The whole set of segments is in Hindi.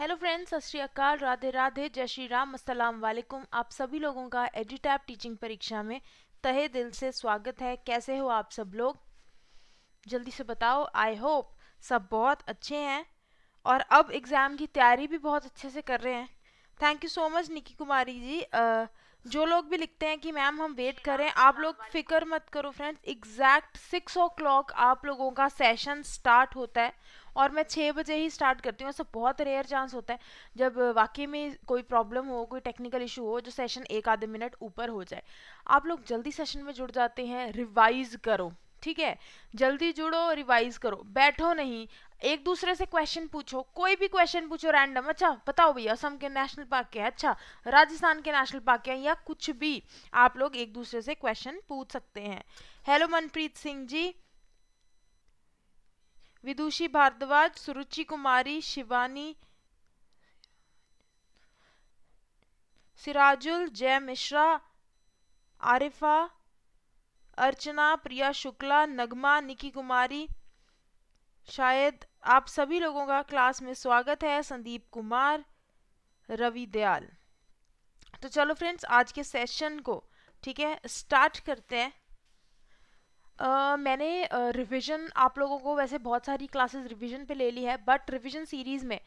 हेलो फ्रेंड्स सत श्रीकाल राधे राधे जय श्री राम अस्सलाम वालेकुम आप सभी लोगों का एडिटैप टीचिंग परीक्षा में तहे दिल से स्वागत है कैसे हो आप सब लोग जल्दी से बताओ आई होप सब बहुत अच्छे हैं और अब एग्ज़ाम की तैयारी भी बहुत अच्छे से कर रहे हैं thank you so much Niki Kumari ji आ, जो लोग भी लिखते हैं कि मैम हम वेट करें आप लोग फिक्र मत करो friends exact six o'clock आप लोगों का सेशन स्टार्ट होता है और मैं छः बजे ही स्टार्ट करती हूँ ऐसा बहुत रेयर चांस होता है जब वाकई में कोई प्रॉब्लम हो कोई टेक्निकल इशू हो जो सेशन एक आधे मिनट ऊपर हो जाए आप लोग जल्दी सेशन में जुड़ जाते हैं रिवाइज करो ठीक है जल्दी जुड़ो रिवाइज करो बैठो नहीं एक दूसरे से क्वेश्चन पूछो कोई भी क्वेश्चन पूछो रैंडम अच्छा बताओ भैया असम के नेशनल पार्क क्या है अच्छा राजस्थान के नेशनल पार्क क्या है या कुछ भी आप लोग एक दूसरे से क्वेश्चन पूछ सकते हैं हेलो मनप्रीत सिंह जी विदुषी भारद्वाज सुरुचि कुमारी शिवानी सिराजुल जय मिश्रा आरिफा अर्चना प्रिया शुक्ला नगमा निकी कुमारी शायद आप सभी लोगों का क्लास में स्वागत है संदीप कुमार रवि दयाल तो चलो फ्रेंड्स आज के सेशन को ठीक है स्टार्ट करते हैं Uh, मैंने रिवीजन uh, आप लोगों को वैसे बहुत सारी क्लासेस रिवीजन पे ले ली है बट रिवीजन सीरीज़ में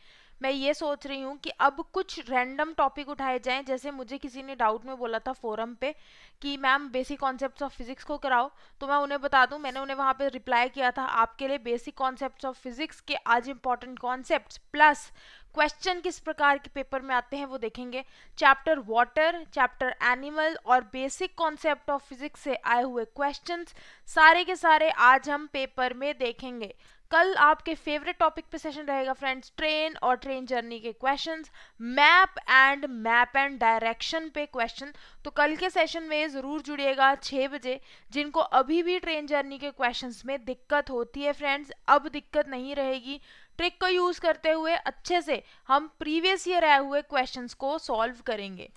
मैं ये सोच रही हूँ कि अब कुछ रैंडम टॉपिक उठाए जाएं जैसे मुझे किसी ने डाउट में बोला था फोरम पे कि ma'am basic concepts of physics को कराओ तो मैं उन्हें बता दूँ मैंने उन्हें वहाँ पे रिप्लाई किया था आपके लिए बेसिक कॉन्सेप्ट्स ऑफ फिजिक्स के आज इंपॉर्टेंट कॉन्सेप्ट प्लस क्वेश्चन किस प्रकार के पेपर में आते हैं वो देखेंगे चैप्टर वाटर चैप्टर एनिमल और बेसिक कॉन्सेप्ट ऑफ फिजिक्स से आए हुए क्वेश्चंस सारे के सारे आज हम पेपर में देखेंगे कल आपके फेवरेट टॉपिक पे सेशन रहेगा फ्रेंड्स ट्रेन और ट्रेन जर्नी के questions map and map and direction पे क्वेश्चन तो कल के सेशन में ज़रूर जुड़िएगा छः बजे जिनको अभी भी ट्रेन जर्नी के क्वेश्चंस में दिक्कत होती है फ्रेंड्स अब दिक्कत नहीं रहेगी ट्रिक को यूज़ करते हुए अच्छे से हम प्रीवियस ईयर आए हुए क्वेश्चंस को सॉल्व करेंगे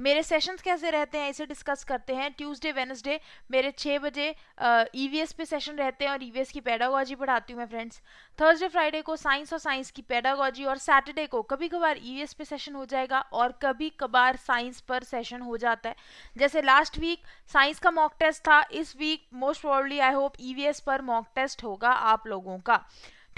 मेरे सेशंस कैसे रहते हैं इसे डिस्कस करते हैं ट्यूसडे वेनसडे मेरे छः बजे ई e पे सेशन रहते हैं और ई e की पैडागॉजी पढ़ाती हूँ मैं फ्रेंड्स थर्सडे फ्राइडे को साइंस और साइंस की पैडागॉजी और सैटरडे को कभी कभार ई e पे सेशन हो जाएगा और कभी कभार साइंस पर सेशन हो जाता है जैसे लास्ट वीक साइंस का मॉक टेस्ट था इस week most probably I hope E पर मॉक टेस्ट होगा आप लोगों का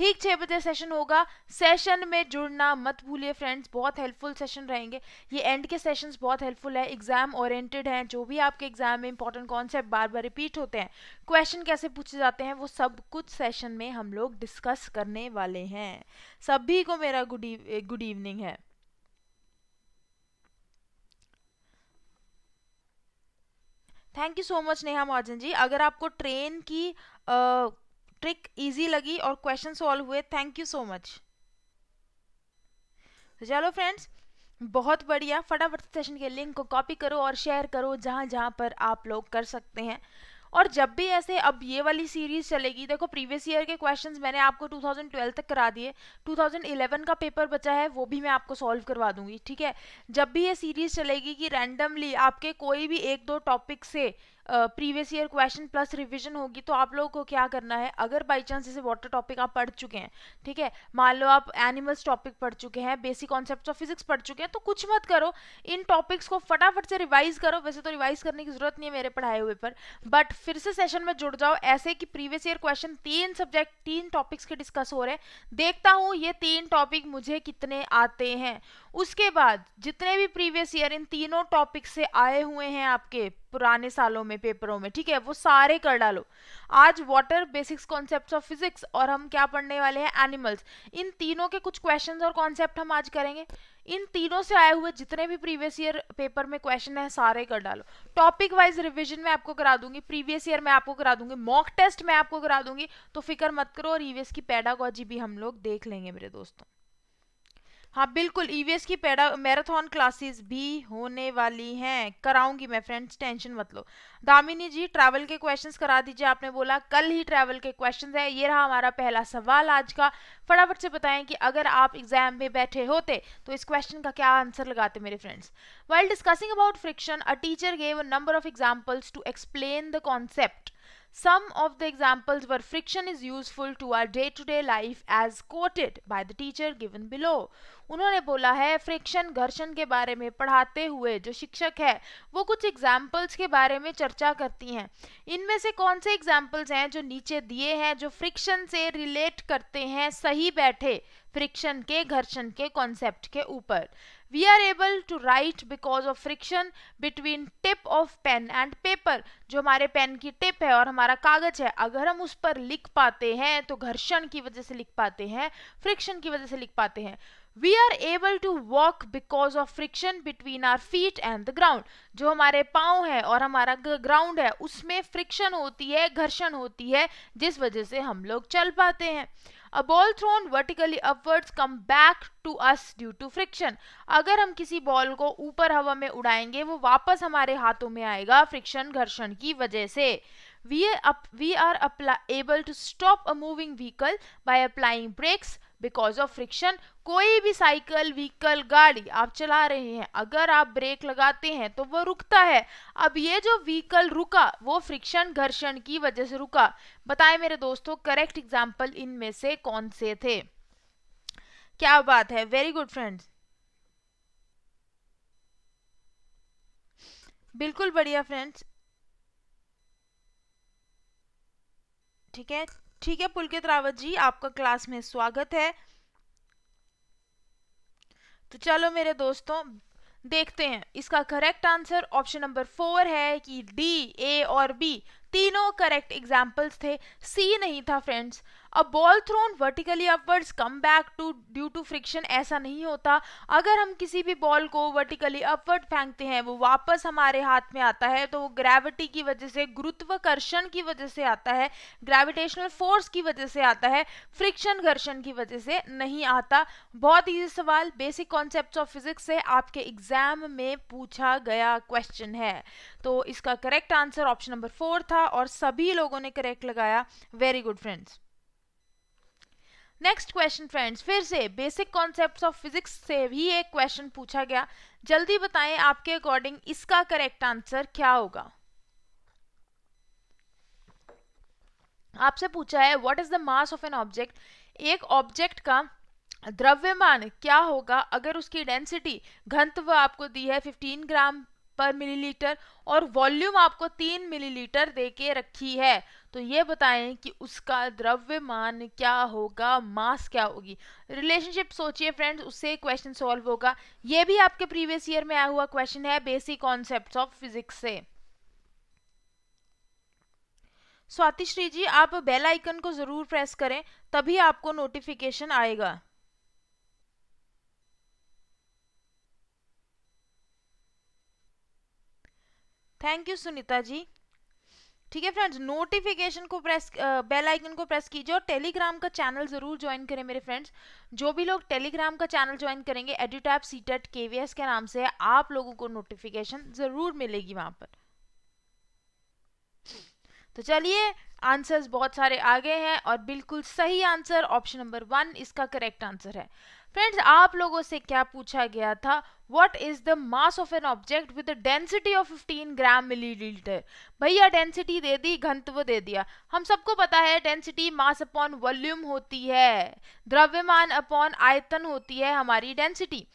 ठीक छः बजे सेशन होगा सेशन में जुड़ना मत भूलिए फ्रेंड्स बहुत हेल्पफुल सेशन रहेंगे ये एंड के सेशंस बहुत हेल्पफुल है एग्जाम ओरिएंटेड हैं जो भी आपके एग्जाम में इंपॉर्टेंट कॉन्सेप्ट बार बार रिपीट होते हैं क्वेश्चन कैसे पूछे जाते हैं वो सब कुछ सेशन में हम लोग डिस्कस करने वाले हैं सभी को मेरा गुड गुड इवनिंग है thank you so much Neha Mahajan ji अगर आपको ट्रेन की आ, ट्रिक इजी लगी और क्वेश्चन सॉल्व हुए थैंक यू सो मच तो चलो फ्रेंड्स बहुत बढ़िया फटाफट सेशन के लिंक को कॉपी करो और शेयर करो जहाँ जहाँ पर आप लोग कर सकते हैं और जब भी ऐसे अब ये वाली सीरीज़ चलेगी देखो प्रीवियस ईयर के क्वेश्चंस मैंने आपको 2012 तक करा दिए 2011 का पेपर बचा है वो भी मैं आपको सॉल्व करवा दूंगी ठीक है जब भी ये सीरीज़ चलेगी कि रैंडमली आपके कोई भी एक दो टॉपिक से previous year question plus revision होगी तो आप लोगों को क्या करना है अगर बाई चांस जैसे वाटर टॉपिक आप पढ़ चुके हैं ठीक है मान लो आप एनिमल्स टॉपिक पढ़ चुके हैं बेसिक कॉन्सेप्ट ऑफ फिजिक्स पढ़ चुके हैं तो कुछ मत करो इन टॉपिक्स को फटाफट से रिवाइज करो वैसे तो रिवाइज करने की जरूरत नहीं है मेरे पढ़ाए हुए पर बट फिर से सेशन में जुड़ जाओ ऐसे कि प्रीवियस ईयर क्वेश्चन तीन सब्जेक्ट तीन टॉपिक्स के डिस्कस हो रहे हैं देखता हूँ ये तीन टॉपिक मुझे कितने आते हैं उसके बाद जितने भी प्रीवियस ईयर इन तीनों टॉपिक से आए हुए हैं आपके पुराने सालों में पेपरों में ठीक है वो सारे कर डालो आज water basics concepts of physics और हम क्या पढ़ने वाले हैं एनिमल्स इन तीनों के कुछ क्वेश्चंस और कॉन्सेप्ट हम आज करेंगे इन तीनों से आए हुए जितने भी प्रीवियस ईयर पेपर में क्वेश्चन है सारे कर डालो टॉपिक वाइज रिविजन में आपको करा दूंगी प्रीवियस ईयर में आपको करा दूंगी मॉक टेस्ट मैं आपको करा दूंगी तो फिक्र मत करो और ईवीएस e की पैडागॉजी भी हम लोग देख लेंगे मेरे दोस्तों हाँ बिल्कुल ईवीएस e की पैरा मैराथन क्लासेस भी होने वाली हैं कराऊंगी मैं फ्रेंड्स टेंशन मत लो दामिनी जी ट्रैवल के क्वेश्चंस करा दीजिए आपने बोला कल ही ट्रैवल के क्वेश्चंस है ये रहा हमारा पहला सवाल आज का फटाफट से बताएं कि अगर आप एग्जाम में बैठे होते तो इस क्वेश्चन का क्या आंसर लगाते मेरे friends while discussing about friction a teacher gave a number of examples to explain the concept Some of the examples where friction is useful to our day-to-day -day life as quoted by the teacher given below. उन्होंने बोला है फ्रिक्शन घर्षण के बारे में पढ़ाते हुए जो शिक्षक है वो कुछ एग्जाम्पल्स के बारे में चर्चा करती हैं इनमें से कौन से एग्जाम्पल्स हैं जो नीचे दिए हैं जो फ्रिक्शन से रिलेट करते हैं सही बैठे फ्रिक्शन के घर्षण के कॉन्सेप्ट के ऊपर we are able to write because of friction between tip of pen and paper जो हमारे पेन की टिप है और हमारा कागज है अगर हम उस पर लिख पाते हैं तो घर्षण की वजह से लिख पाते हैं फ्रिक्शन की वजह से लिख पाते हैं we are able to walk because of friction between our feet and the ground जो हमारे पाँव है और हमारा ग्राउंड है उसमें फ्रिक्शन होती है घर्षण होती है जिस वजह से हम लोग चल पाते हैं a ball thrown vertically upwards come back to us due to friction अगर हम किसी बॉल को ऊपर हवा में उड़ाएंगे वो वापस हमारे हाथों में आएगा फ्रिक्शन घर्षण की वजह से we are, up, able to stop a moving vehicle by applying brakes because of friction कोई भी साइकिल व्हीकल गाड़ी आप चला रहे हैं अगर आप ब्रेक लगाते हैं तो वो रुकता है अब ये जो व्हीकल रुका वो फ्रिक्शन घर्षण की वजह से रुका बताए मेरे दोस्तों करेक्ट एग्जाम्पल इनमें से कौन से थे क्या बात है वेरी गुड फ्रेंड्स बिल्कुल बढ़िया फ्रेंड्स ठीक है ठीक है पुलकित रावत जी आपका क्लास में स्वागत है तो चलो मेरे दोस्तों देखते हैं इसका correct answer option number four है कि डी ए और बी तीनों करेक्ट एग्जाम्पल्स थे सी नहीं था friends a ball thrown vertically upwards come back to due to friction ऐसा नहीं होता अगर हम किसी भी बॉल को वर्टिकली अपवर्ड फेंकते हैं वो वापस हमारे हाथ में आता है तो वो ग्रेविटी की वजह से गुरुत्वाकर्षण की वजह से आता है ग्रेविटेशनल फोर्स की वजह से आता है फ्रिक्शन घर्षण की वजह से नहीं आता बहुत ईजी सवाल बेसिक कॉन्सेप्ट ऑफ फिजिक्स से आपके एग्जाम में पूछा गया क्वेश्चन है तो इसका correct answer option number four था और सभी लोगों ने करेक्ट लगाया very good friends next question friends फिर से बेसिक कॉन्सेप्ट्स ऑफ फिजिक्स से भी एक क्वेश्चन पूछा गया जल्दी बताएं आपके अकॉर्डिंग इसका करेक्ट आंसर क्या होगा आपसे पूछा है what is the mass of an object एक ऑब्जेक्ट का द्रव्यमान क्या होगा अगर उसकी डेंसिटी घनत्व आपको दी है 15 ग्राम पर मिलीलीटर और वॉल्यूम आपको तीन मिलीलीटर देके रखी है तो ये बताएं कि उसका द्रव्यमान क्या होगा मास क्या होगी रिलेशनशिप सोचिए फ्रेंड्स उससे क्वेश्चन सॉल्व होगा ये भी आपके प्रीवियस ईयर में आया हुआ क्वेश्चन है बेसिक कॉन्सेप्ट ऑफ फिजिक्स से स्वाति श्री जी आप बेल आइकन को ज़रूर प्रेस करें तभी आपको नोटिफिकेशन आएगा थैंक यू सुनीता जी ठीक है फ्रेंड्स नोटिफिकेशन को प्रेस बेल आइकन को प्रेस कीजिए और टेलीग्राम का चैनल ज़रूर ज्वाइन करें मेरे फ्रेंड्स जो भी लोग टेलीग्राम का चैनल ज्वाइन करेंगे एडिटैप सी टेट के के नाम से आप लोगों को नोटिफिकेशन ज़रूर मिलेगी वहाँ पर तो चलिए आंसर्स बहुत सारे आ गए हैं और बिल्कुल सही आंसर ऑप्शन नंबर वन इसका करेक्ट आंसर है फ्रेंड्स आप लोगों से क्या पूछा गया था what is the mass of an object with a density of 15 gram millilitre भैया डेंसिटी दे दी घंतव दे दिया हम सबको पता है डेंसिटी मास अपॉन वॉल्यूम होती है द्रव्यमान अपॉन आयतन होती है हमारी डेंसिटी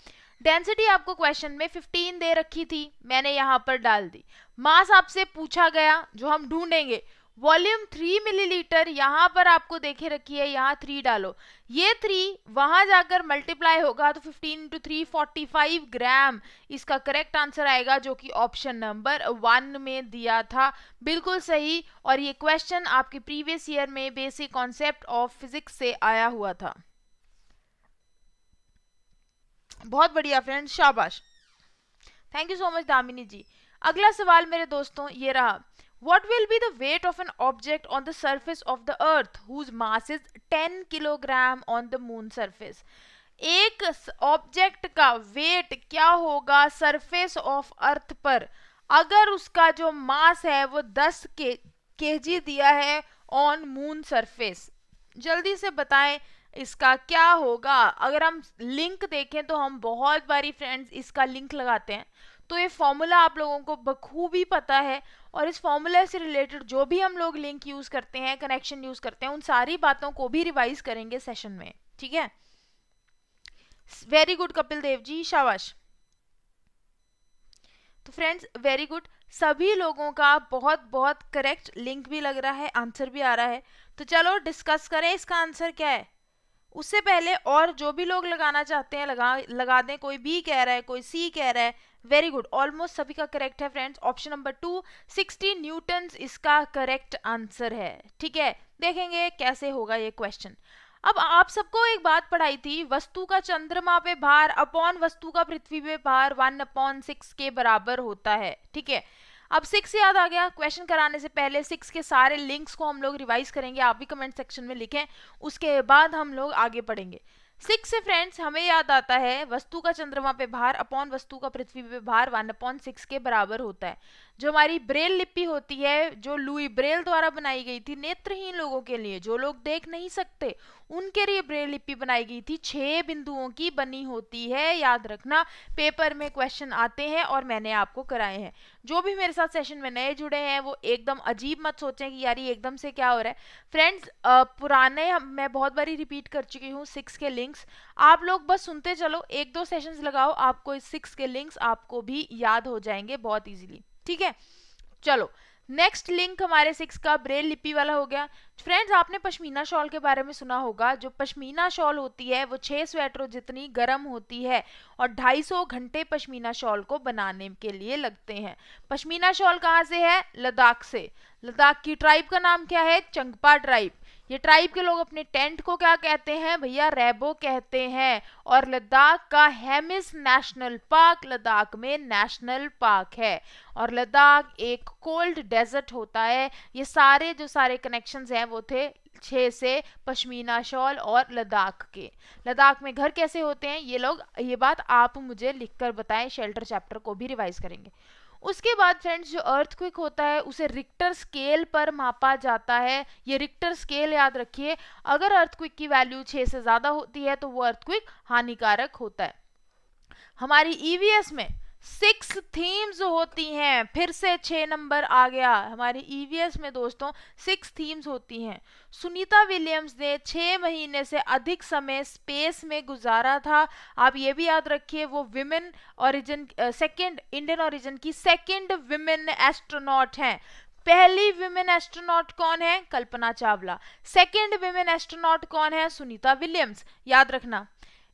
डेंसिटी आपको क्वेश्चन में 15 दे रखी थी मैंने यहाँ पर डाल दी मास आपसे पूछा गया जो हम ढूंढेंगे वॉल्यूम थ्री मिलीलीटर यहाँ पर आपको देखे रखी है यहाँ थ्री डालो ये थ्री वहाँ जाकर मल्टीप्लाई होगा तो fifteen into three forty five gram इसका करेक्ट आंसर आएगा जो कि ऑप्शन नंबर वन में दिया था बिल्कुल सही और ये क्वेश्चन आपके प्रीवियस ईयर में बेसिक कॉन्सेप्ट ऑफ फिजिक्स से आया हुआ था बहुत बढ़िया फ्रेंड शाबाश thank you so much Damini ji अगला सवाल मेरे दोस्तों ये रहा What will be the weight of an object on the surface of the earth whose mass is 10 kilogram on the moon surface? एक ऑब्जेक्ट का वेट क्या होगा सरफेस ऑफ अर्थ पर अगर उसका जो मास है वो 10 के केजी दिया है ऑन मून सरफेस जल्दी से बताएं इसका क्या होगा अगर हम लिंक देखें तो हम बहुत बारी फ्रेंड्स इसका लिंक लगाते हैं तो ये फॉर्मूला आप लोगों को बखूबी पता है और इस फॉर्मूला से रिलेटेड जो भी हम लोग लिंक यूज़ करते हैं कनेक्शन यूज़ करते हैं उन सारी बातों को भी रिवाइज करेंगे सेशन में ठीक है वेरी गुड कपिल देव जी शाबाश तो फ्रेंड्स वेरी गुड सभी लोगों का बहुत बहुत करेक्ट लिंक भी लग रहा है आंसर भी आ रहा है तो चलो डिस्कस करें इसका आंसर क्या है उससे पहले और जो भी लोग लगाना चाहते हैं लगा लगा दें कोई बी कह रहा है कोई सी कह रहा है वेरी गुड ऑलमोस्ट सभी का करेक्ट है friends option number two sixty newton इसका करेक्ट आंसर है ठीक है देखेंगे कैसे होगा ये क्वेश्चन अब आप सबको एक बात पढ़ाई थी वस्तु का चंद्रमा पे भार अपॉन वस्तु का पृथ्वी पे भार वन अपॉन सिक्स के बराबर होता है ठीक है अब सिक्स याद आ गया क्वेश्चन कराने से पहले सिक्स के सारे लिंक्स को हम लोग रिवाइज करेंगे आप भी कमेंट सेक्शन में लिखें उसके बाद हम लोग आगे पढ़ेंगे सिक्स से फ्रेंड्स हमें याद आता है वस्तु का चंद्रमा पे भार अपॉन वस्तु का पृथ्वी पे भार वन अपॉन सिक्स के बराबर होता है जो हमारी ब्रेल लिपि होती है जो लुई ब्रेल द्वारा बनाई गई थी नेत्रहीन लोगों के लिए जो लोग देख नहीं सकते उनके लिए ब्रेल लिपि बनाई गई थी छह बिंदुओं की बनी होती है याद रखना पेपर में क्वेश्चन आते हैं और मैंने आपको कराए हैं जो भी मेरे साथ सेशन में नए जुड़े हैं वो एकदम अजीब मत सोचें कि यार ये एकदम से क्या हो रहा है फ्रेंड्स पुराने मैं बहुत बारी रिपीट कर चुकी हूँ सिक्स के लिंक्स आप लोग बस सुनते चलो एक दो सेशंस लगाओ आपको इस सिक्स के लिंक्स आपको भी याद हो जाएंगे बहुत ईजिली ठीक है चलो नेक्स्ट लिंक हमारे सिक्स का ब्रेल लिपि वाला हो गया फ्रेंड्स आपने पश्मीना शॉल के बारे में सुना होगा जो पश्मीना शॉल होती है वो छः स्वेटरों जितनी गर्म होती है और 250 घंटे पश्मीना शॉल को बनाने के लिए लगते हैं पश्मीना शॉल कहाँ से है लद्दाख से लद्दाख की ट्राइब का नाम क्या है चंगपा ट्राइब ये ट्राइब के लोग अपने टेंट को क्या कहते हैं भैया रेबो कहते हैं और लद्दाख का हेमिस नेशनल पार्क लद्दाख में नेशनल पार्क है और लद्दाख एक कोल्ड डेजर्ट होता है ये सारे जो सारे कनेक्शंस हैं वो थे छः से पश्मीना शॉल और लद्दाख के लद्दाख में घर कैसे होते हैं ये लोग ये बात आप मुझे लिखकर बताएं शेल्टर चैप्टर को भी रिवाइज करेंगे उसके बाद फ्रेंड्स जो अर्थक्विक होता है उसे रिक्टर स्केल पर मापा जाता है ये रिक्टर स्केल याद रखिए अगर अर्थक्विक की वैल्यू छः से ज़्यादा होती है तो वो अर्थक्विक हानिकारक होता है हमारी ईवीएस e में सिक्स थीम्स होती हैं फिर से छः नंबर आ गया हमारे ईवीएस e में दोस्तों सिक्स थीम्स होती हैं सुनीता विलियम्स ने छः महीने से अधिक समय स्पेस में गुजारा था आप ये भी याद रखिए वो women origin second Indian origin की सेकंड विमेन एस्ट्रोनॉट हैं पहली विमेन एस्ट्रोनॉट कौन है Kalpana Chawla second women astronaut कौन है सुनीता विलियम्स याद रखना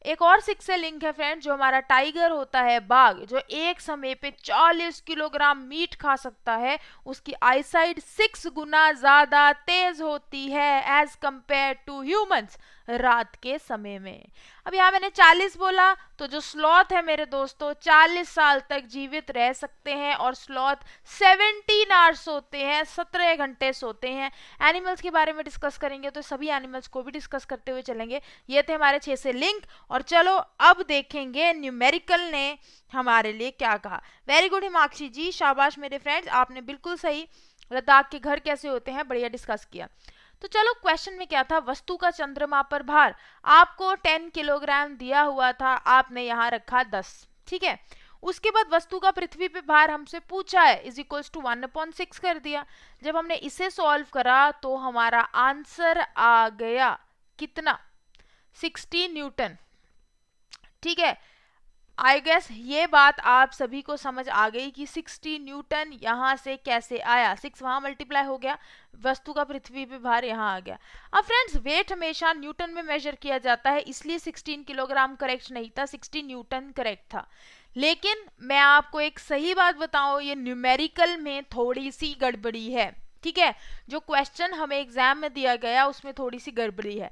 एक और सिक्स से लिंक है फ्रेंड जो हमारा टाइगर होता है बाघ जो एक समय पे 40 किलोग्राम मीट खा सकता है उसकी आईसाइड सिक्स गुना ज़्यादा तेज होती है एज कंपेयर टू ह्यूमंस रात के समय में अब यहाँ मैंने 40 बोला तो जो स्लॉथ है मेरे दोस्तों 40 साल तक जीवित रह सकते हैं और स्लॉथ 17 आवर्स सोते हैं 17 घंटे सोते हैं एनिमल्स के बारे में डिस्कस करेंगे तो सभी एनिमल्स को भी डिस्कस करते हुए चलेंगे ये थे हमारे छः से लिंक और चलो अब देखेंगे न्यूमेरिकल ने हमारे लिए क्या कहा वेरी गुड हिमाक्षी जी शाबाश मेरे फ्रेंड्स आपने बिल्कुल सही लद्दाख के घर कैसे होते हैं बढ़िया डिस्कस किया तो चलो क्वेश्चन में क्या था वस्तु का चंद्रमा पर भार आपको टेन किलोग्राम दिया हुआ था आपने यहाँ रखा दस ठीक है उसके बाद वस्तु का पृथ्वी पे भार हमसे पूछा है is equals to one point six कर दिया जब हमने इसे सॉल्व करा तो हमारा आंसर आ गया कितना सिक्सटी न्यूटन ठीक है आई गेस ये बात आप सभी को समझ आ गई कि 60 न्यूटन यहाँ से कैसे आया सिक्स वहाँ मल्टीप्लाई हो गया वस्तु का पृथ्वी पे भार यहाँ आ गया अब फ्रेंड्स वेट हमेशा न्यूटन में मेजर किया जाता है इसलिए 16 किलोग्राम करेक्ट नहीं था 60 न्यूटन करेक्ट था लेकिन मैं आपको एक सही बात बताऊँ ये न्यूमेरिकल में थोड़ी सी गड़बड़ी है ठीक है जो क्वेश्चन हमें एग्जाम में दिया गया उसमें थोड़ी सी गड़बड़ी है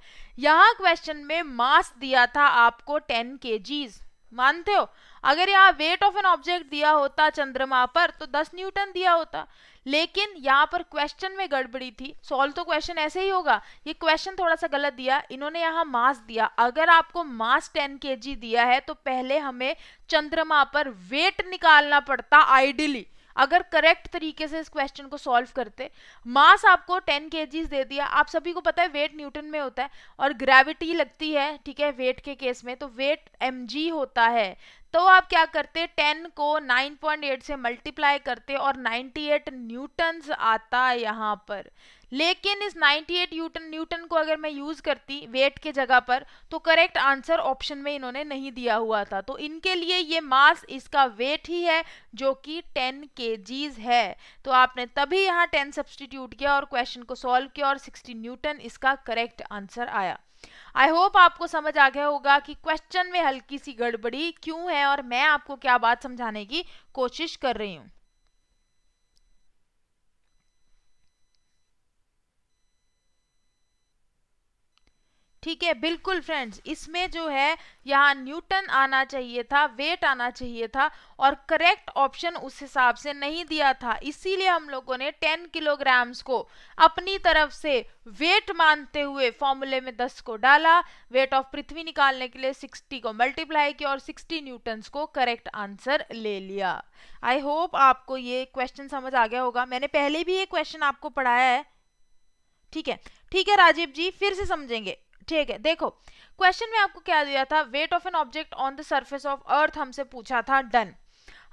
यहाँ क्वेश्चन में मास दिया था आपको टेन के जीज़ मानते हो अगर यहाँ वेट ऑफ एन ऑब्जेक्ट दिया होता चंद्रमा पर तो 10 न्यूटन दिया होता लेकिन यहाँ पर क्वेश्चन में गड़बड़ी थी सॉल्व तो क्वेश्चन ऐसे ही होगा ये क्वेश्चन थोड़ा सा गलत दिया इन्होंने यहाँ मास दिया अगर आपको मास 10 के दिया है तो पहले हमें चंद्रमा पर वेट निकालना पड़ता आइडियली अगर करेक्ट तरीके से इस क्वेश्चन को सॉल्व करते मास आपको 10 के दे दिया आप सभी को पता है वेट न्यूटन में होता है और ग्रेविटी लगती है ठीक है वेट के केस में तो वेट एम होता है तो आप क्या करते टेन को 9.8 से मल्टीप्लाई करते और 98 न्यूटन्स आता यहाँ पर लेकिन इस 98 न्यूटन न्यूटन को अगर मैं यूज करती वेट के जगह पर तो करेक्ट आंसर ऑप्शन में इन्होंने नहीं दिया हुआ था तो इनके लिए ये मास इसका वेट ही है जो कि 10 के है तो आपने तभी यहाँ 10 सब्सटीट्यूट किया और क्वेश्चन को सॉल्व किया और 60 न्यूटन इसका करेक्ट आंसर आया आई होप आपको समझ आ गया होगा कि क्वेश्चन में हल्की सी गड़बड़ी क्यों है और मैं आपको क्या बात समझाने की कोशिश कर रही हूँ ठीक है बिल्कुल फ्रेंड्स इसमें जो है यहाँ न्यूटन आना चाहिए था वेट आना चाहिए था और करेक्ट ऑप्शन उस हिसाब से नहीं दिया था इसीलिए हम लोगों ने 10 किलोग्राम्स को अपनी तरफ से वेट मानते हुए फॉर्मूले में 10 को डाला वेट ऑफ पृथ्वी निकालने के लिए 60 को मल्टीप्लाई किया और 60 न्यूटन्स को करेक्ट आंसर ले लिया आई होप आपको ये क्वेश्चन समझ आ गया होगा मैंने पहले भी ये क्वेश्चन आपको पढ़ाया है ठीक है ठीक है राजीव जी फिर से समझेंगे ठीक है देखो क्वेश्चन में आपको क्या दिया था weight of an object on the surface of earth हमसे पूछा था डन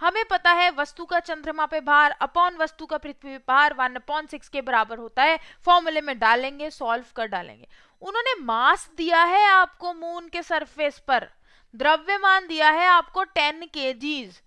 हमें पता है वस्तु का चंद्रमा पे भार अपॉन वस्तु का पृथ्वी पे भार वन अपॉन सिक्स के बराबर होता है फॉर्मूले में डालेंगे सॉल्व कर डालेंगे उन्होंने मास दिया है आपको मून के सरफेस पर द्रव्यमान दिया है आपको टेन के जीज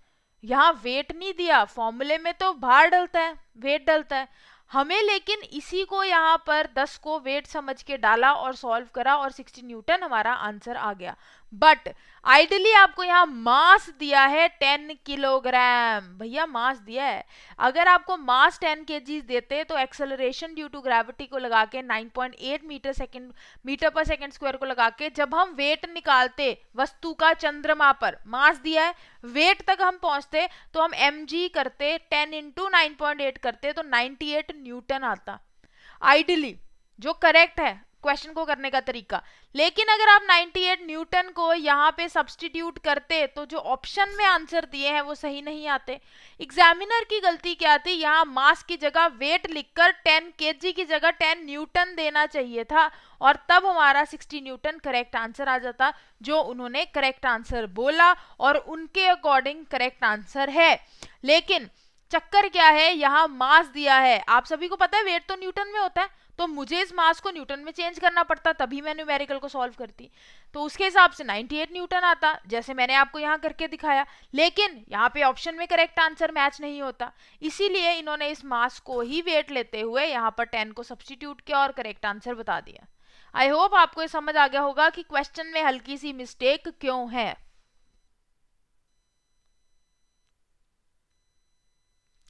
यहाँ वेट नहीं दिया फॉर्मूले में तो भार डलता है वेट डलता है हमें लेकिन इसी को यहाँ पर 10 को वेट समझ के डाला और सॉल्व करा और 60 न्यूटन हमारा आंसर आ गया बट आइडली आपको यहाँ मास दिया है टेन किलोग्राम भैया मास दिया है अगर आपको मास टेन के देते तो एक्सेलरेशन ड्यू टू ग्रेविटी को लगा के 9.8 मीटर सेकंड मीटर पर सेकंड स्क्वायर को लगा के जब हम वेट निकालते वस्तु का चंद्रमा पर मास दिया है वेट तक हम पहुंचते तो हम एम करते 10 इंटू नाइन करते तो एट न्यूटन आता आइडली जो करेक्ट है क्वेश्चन को करने का तरीका लेकिन अगर आप 98 न्यूटन को यहाँ पे सब्सटीट्यूट करते तो जो ऑप्शन में आंसर दिए हैं वो सही नहीं आते एग्जामिनर की गलती क्या थी यहाँ मास की जगह वेट लिखकर 10 केजी की जगह 10 न्यूटन देना चाहिए था और तब हमारा 60 न्यूटन करेक्ट आंसर आ जाता जो उन्होंने करेक्ट आंसर बोला और उनके अकॉर्डिंग करेक्ट आंसर है लेकिन चक्कर क्या है यहाँ मास दिया है आप सभी को पता है वेट तो न्यूटन में होता है तो मुझे इस मास को न्यूटन में चेंज करना पड़ता तभी मैं न्यूमेरिकल को सॉल्व करती तो उसके हिसाब से 98 न्यूटन आता जैसे मैंने आपको यहाँ करके दिखाया लेकिन यहाँ पे ऑप्शन में करेक्ट आंसर मैच नहीं होता इसीलिए इन्होंने इस मास को ही वेट लेते हुए यहाँ पर 10 को सब्सटीट्यूट किया और करेक्ट आंसर बता दिया आई होप आपको ये समझ आ गया होगा कि क्वेश्चन में हल्की सी मिस्टेक क्यों है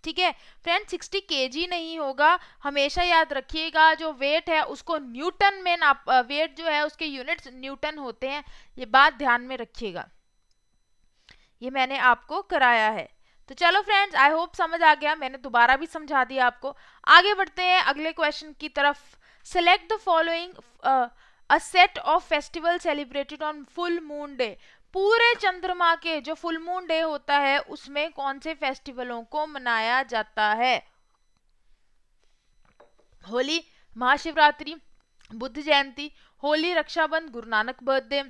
ठीक है फ्रेंड 60 के नहीं होगा हमेशा याद रखिएगा जो वेट है उसको न्यूटन में नाप वेट जो है उसके यूनिट्स न्यूटन होते हैं ये बात ध्यान में रखिएगा ये मैंने आपको कराया है तो चलो फ्रेंड्स आई होप समझ आ गया मैंने दोबारा भी समझा दिया आपको आगे बढ़ते हैं अगले क्वेश्चन की तरफ select the following a set of festival celebrated on full moon day पूरे चंद्रमा के जो फुल मून डे होता है उसमें कौन से फेस्टिवलों को मनाया जाता है होली महाशिवरात्रि बुद्ध जयंती होली रक्षाबंध गुरु नानक बर्थडे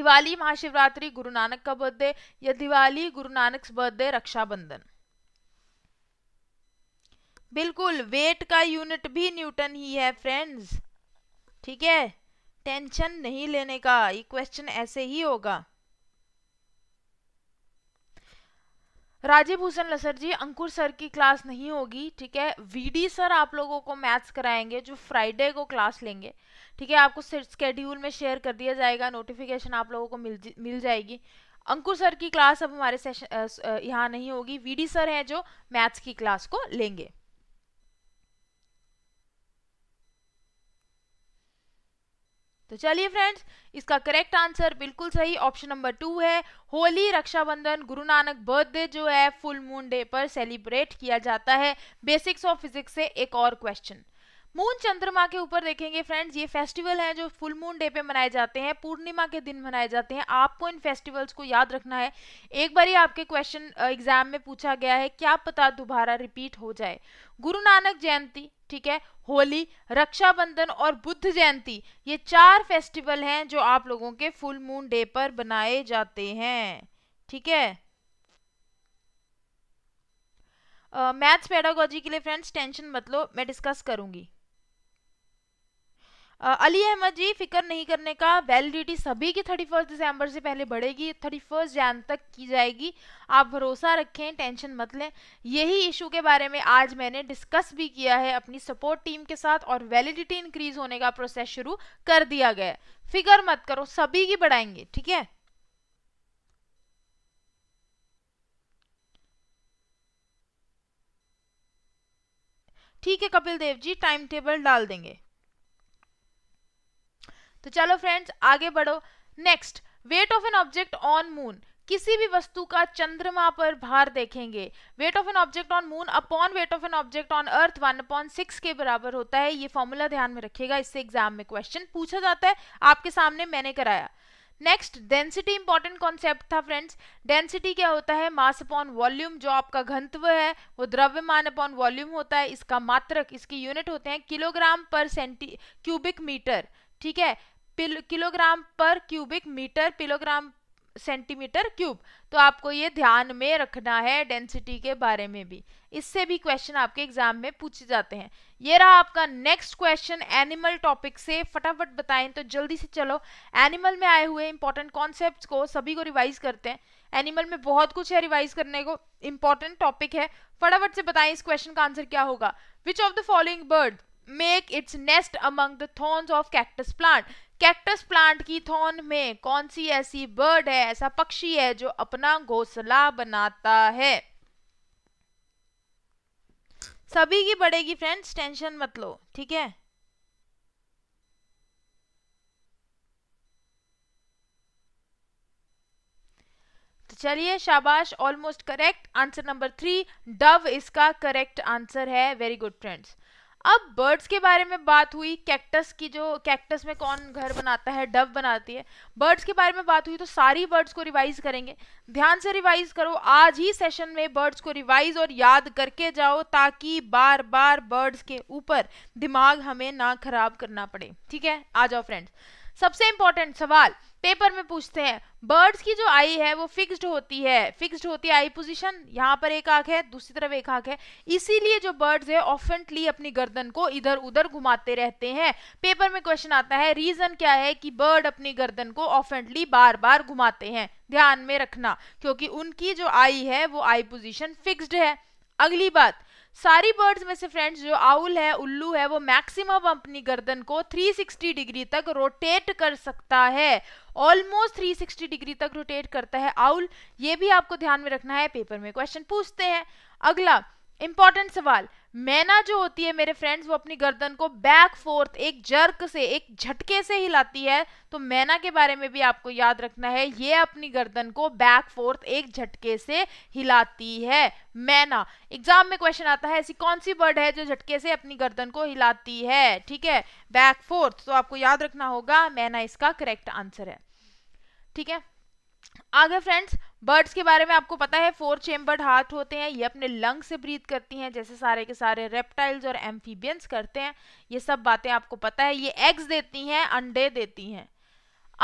दिवाली महाशिवरात्रि गुरु नानक का बर्थडे या दिवाली गुरु नानक बर्थडे रक्षाबंधन बिल्कुल वेट का यूनिट भी न्यूटन ही है फ्रेंड्स ठीक है टेंशन नहीं लेने का ये क्वेश्चन ऐसे ही होगा राजीव भूषण लसर जी अंकुर सर की क्लास नहीं होगी ठीक है वीडी सर आप लोगों को मैथ्स कराएंगे जो फ्राइडे को क्लास लेंगे ठीक है आपको स्केड्यूल में शेयर कर दिया जाएगा नोटिफिकेशन आप लोगों को मिल मिल जाएगी अंकुर सर की क्लास अब हमारे सेशन यहाँ नहीं होगी वीडी सर हैं जो मैथ्स की क्लास को लेंगे तो चलिए फ्रेंड्स इसका करेक्ट आंसर बिल्कुल सही ऑप्शन नंबर टू है होली रक्षाबंधन गुरु नानक बर्थडे जो है फुल मून डे पर सेलिब्रेट किया जाता है बेसिक्स ऑफ फिजिक्स से एक और क्वेश्चन मून चंद्रमा के ऊपर देखेंगे फ्रेंड्स ये फेस्टिवल हैं जो फुल मून डे पे मनाए जाते हैं पूर्णिमा के दिन मनाए जाते हैं आपको इन फेस्टिवल्स को याद रखना है एक बार ही आपके क्वेश्चन एग्जाम में पूछा गया है क्या पता दोबारा रिपीट हो जाए गुरु नानक जयंती ठीक है होली रक्षाबंधन और बुद्ध जयंती ये चार फेस्टिवल हैं जो आप लोगों के फुल मून डे पर बनाए जाते हैं ठीक है मैथ्स uh, पेडागोजी के लिए फ्रेंड्स टेंशन मत लो मैं डिस्कस करूंगी अली अहमद जी फिक्र नहीं करने का वैलिडिटी सभी की थर्टी फर्स्ट दिसंबर से पहले बढ़ेगी थर्टी फर्स्ट जैन तक की जाएगी आप भरोसा रखें टेंशन मत लें यही इशू के बारे में आज मैंने डिस्कस भी किया है अपनी सपोर्ट टीम के साथ और वैलिडिटी इंक्रीज होने का प्रोसेस शुरू कर दिया गया है फिक्र मत करो सभी की बढ़ाएंगे ठीक है ठीक है कपिल देव जी टाइम टेबल डाल देंगे तो चलो फ्रेंड्स आगे बढ़ो next weight of an object on moon किसी भी वस्तु का चंद्रमा पर भार देखेंगे weight of an object on moon upon weight of an object on earth one upon six के बराबर होता है ये फॉर्मूला ध्यान में रखिएगा इससे एग्जाम में क्वेश्चन पूछा जाता है आपके सामने मैंने कराया नेक्स्ट डेंसिटी इंपॉर्टेंट कॉन्सेप्ट था फ्रेंड्स डेंसिटी क्या होता है मास अपॉन वॉल्यूम जो आपका घंतव है वो द्रव्यमान अपॉन वॉल्यूम होता है इसका मात्रक इसकी यूनिट होते हैं किलोग्राम पर सेंटी क्यूबिक मीटर ठीक है किलोग्राम पर cubic metre kilogram centimetre cube तो आपको ये ध्यान में रखना है डेंसिटी के बारे में भी इससे भी क्वेश्चन आपके एग्जाम में पूछे जाते हैं ये रहा आपका नेक्स्ट क्वेश्चन एनिमल टॉपिक से फटाफट बताएं तो जल्दी से चलो एनिमल में आए हुए इंपॉर्टेंट कॉन्सेप्ट को सभी को रिवाइज करते हैं एनिमल में बहुत कुछ है रिवाइज करने को इंपॉर्टेंट टॉपिक है फटाफट से बताएं इस क्वेश्चन का आंसर क्या होगा which of the following bird make its nest among the thorns of cactus plant cactus plant की थोन में कौन सी ऐसी बर्ड है ऐसा पक्षी है जो अपना घोसला बनाता है सभी की बढ़ेगी फ्रेंड्स टेंशन मत लो ठीक है तो चलिए शाबाश almost correct answer number three dove इसका करेक्ट आंसर है वेरी गुड फ्रेंड्स अब बर्ड्स के बारे में बात हुई कैक्टस की जो कैक्टस में कौन घर बनाता है डब बनाती है बर्ड्स के बारे में बात हुई तो सारी बर्ड्स को रिवाइज करेंगे ध्यान से रिवाइज करो आज ही सेशन में बर्ड्स को रिवाइज और याद करके जाओ ताकि बार बार बर्ड्स के ऊपर दिमाग हमें ना खराब करना पड़े ठीक है आ जाओ फ्रेंड्स सबसे इंपॉर्टेंट सवाल पेपर में पूछते हैं बर्ड्स की जो आई है वो फिक्स्ड होती है फिक्स्ड होती है आई पोजीशन यहाँ पर एक आंख है दूसरी तरफ एक आंख है इसीलिए जो बर्ड्स है ऑफेंटली अपनी गर्दन को इधर उधर घुमाते रहते हैं पेपर में क्वेश्चन आता है रीजन क्या है कि बर्ड अपनी गर्दन को ऑफेंटली बार बार घुमाते हैं ध्यान में रखना क्योंकि उनकी जो आई है वो आई पोजिशन फिक्सड है अगली बात सारी बर्ड्स में से फ्रेंड्स जो आउल है उल्लू है वो मैक्सिमम अपनी गर्दन को 360 डिग्री तक रोटेट कर सकता है ऑलमोस्ट 360 डिग्री तक रोटेट करता है आउल ये भी आपको ध्यान में रखना है पेपर में क्वेश्चन पूछते हैं अगला इंपॉर्टेंट सवाल मैना जो होती है मेरे फ्रेंड्स वो अपनी गर्दन को बैक फोर्थ एक जर्क से एक झटके से हिलाती है तो मैना के बारे में भी आपको याद रखना है ये अपनी गर्दन को बैक फोर्थ एक झटके से हिलाती है मैना एग्जाम में क्वेश्चन आता है ऐसी कौन सी बर्ड है जो झटके से अपनी गर्दन को हिलाती है ठीक है बैक फोर्थ तो आपको याद रखना होगा मैना इसका करेक्ट आंसर है ठीक है आगे फ्रेंड्स बर्ड्स के बारे में आपको पता है फोर चेम्बर्ड हार्ट होते हैं ये अपने लंग से ब्रीथ करती हैं जैसे सारे के सारे रेप्टाइल्स और एम्फीबियंस करते हैं ये सब बातें आपको पता है ये एग्स देती हैं अंडे देती हैं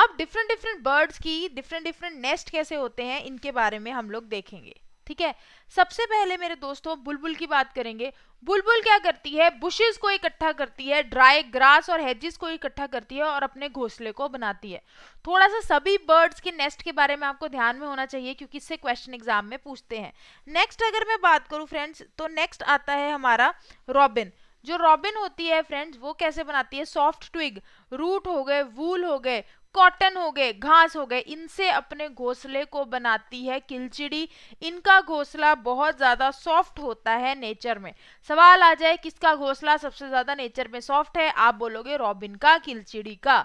अब डिफरेंट डिफरेंट बर्ड्स की डिफरेंट डिफरेंट नेस्ट कैसे होते हैं इनके बारे में हम लोग देखेंगे ठीक है सबसे पहले मेरे दोस्तों बुलबुल की बात करेंगे बुलबुल क्या करती है बुशेस को इकट्ठा करती है ड्राई ग्रास और हेजिस को इकट्ठा करती है और अपने घोंसले को बनाती है थोड़ा सा सभी बर्ड्स के नेस्ट के बारे में आपको ध्यान में होना चाहिए क्योंकि इससे क्वेश्चन एग्जाम में पूछते हैं नेक्स्ट अगर मैं बात करूँ फ्रेंड्स तो नेक्स्ट आता है हमारा रॉबिन जो रॉबिन होती है फ्रेंड्स वो कैसे बनाती है सॉफ्ट ट्विग रूट हो गए वूल हो गए कॉटन हो गए घास हो गए इनसे अपने घोंसले को बनाती है किलचिड़ी इनका घोंसला बहुत ज़्यादा सॉफ्ट होता है नेचर में सवाल आ जाए किसका घोंसला सबसे ज़्यादा नेचर में सॉफ्ट है आप बोलोगे रॉबिन का किलचिड़ी का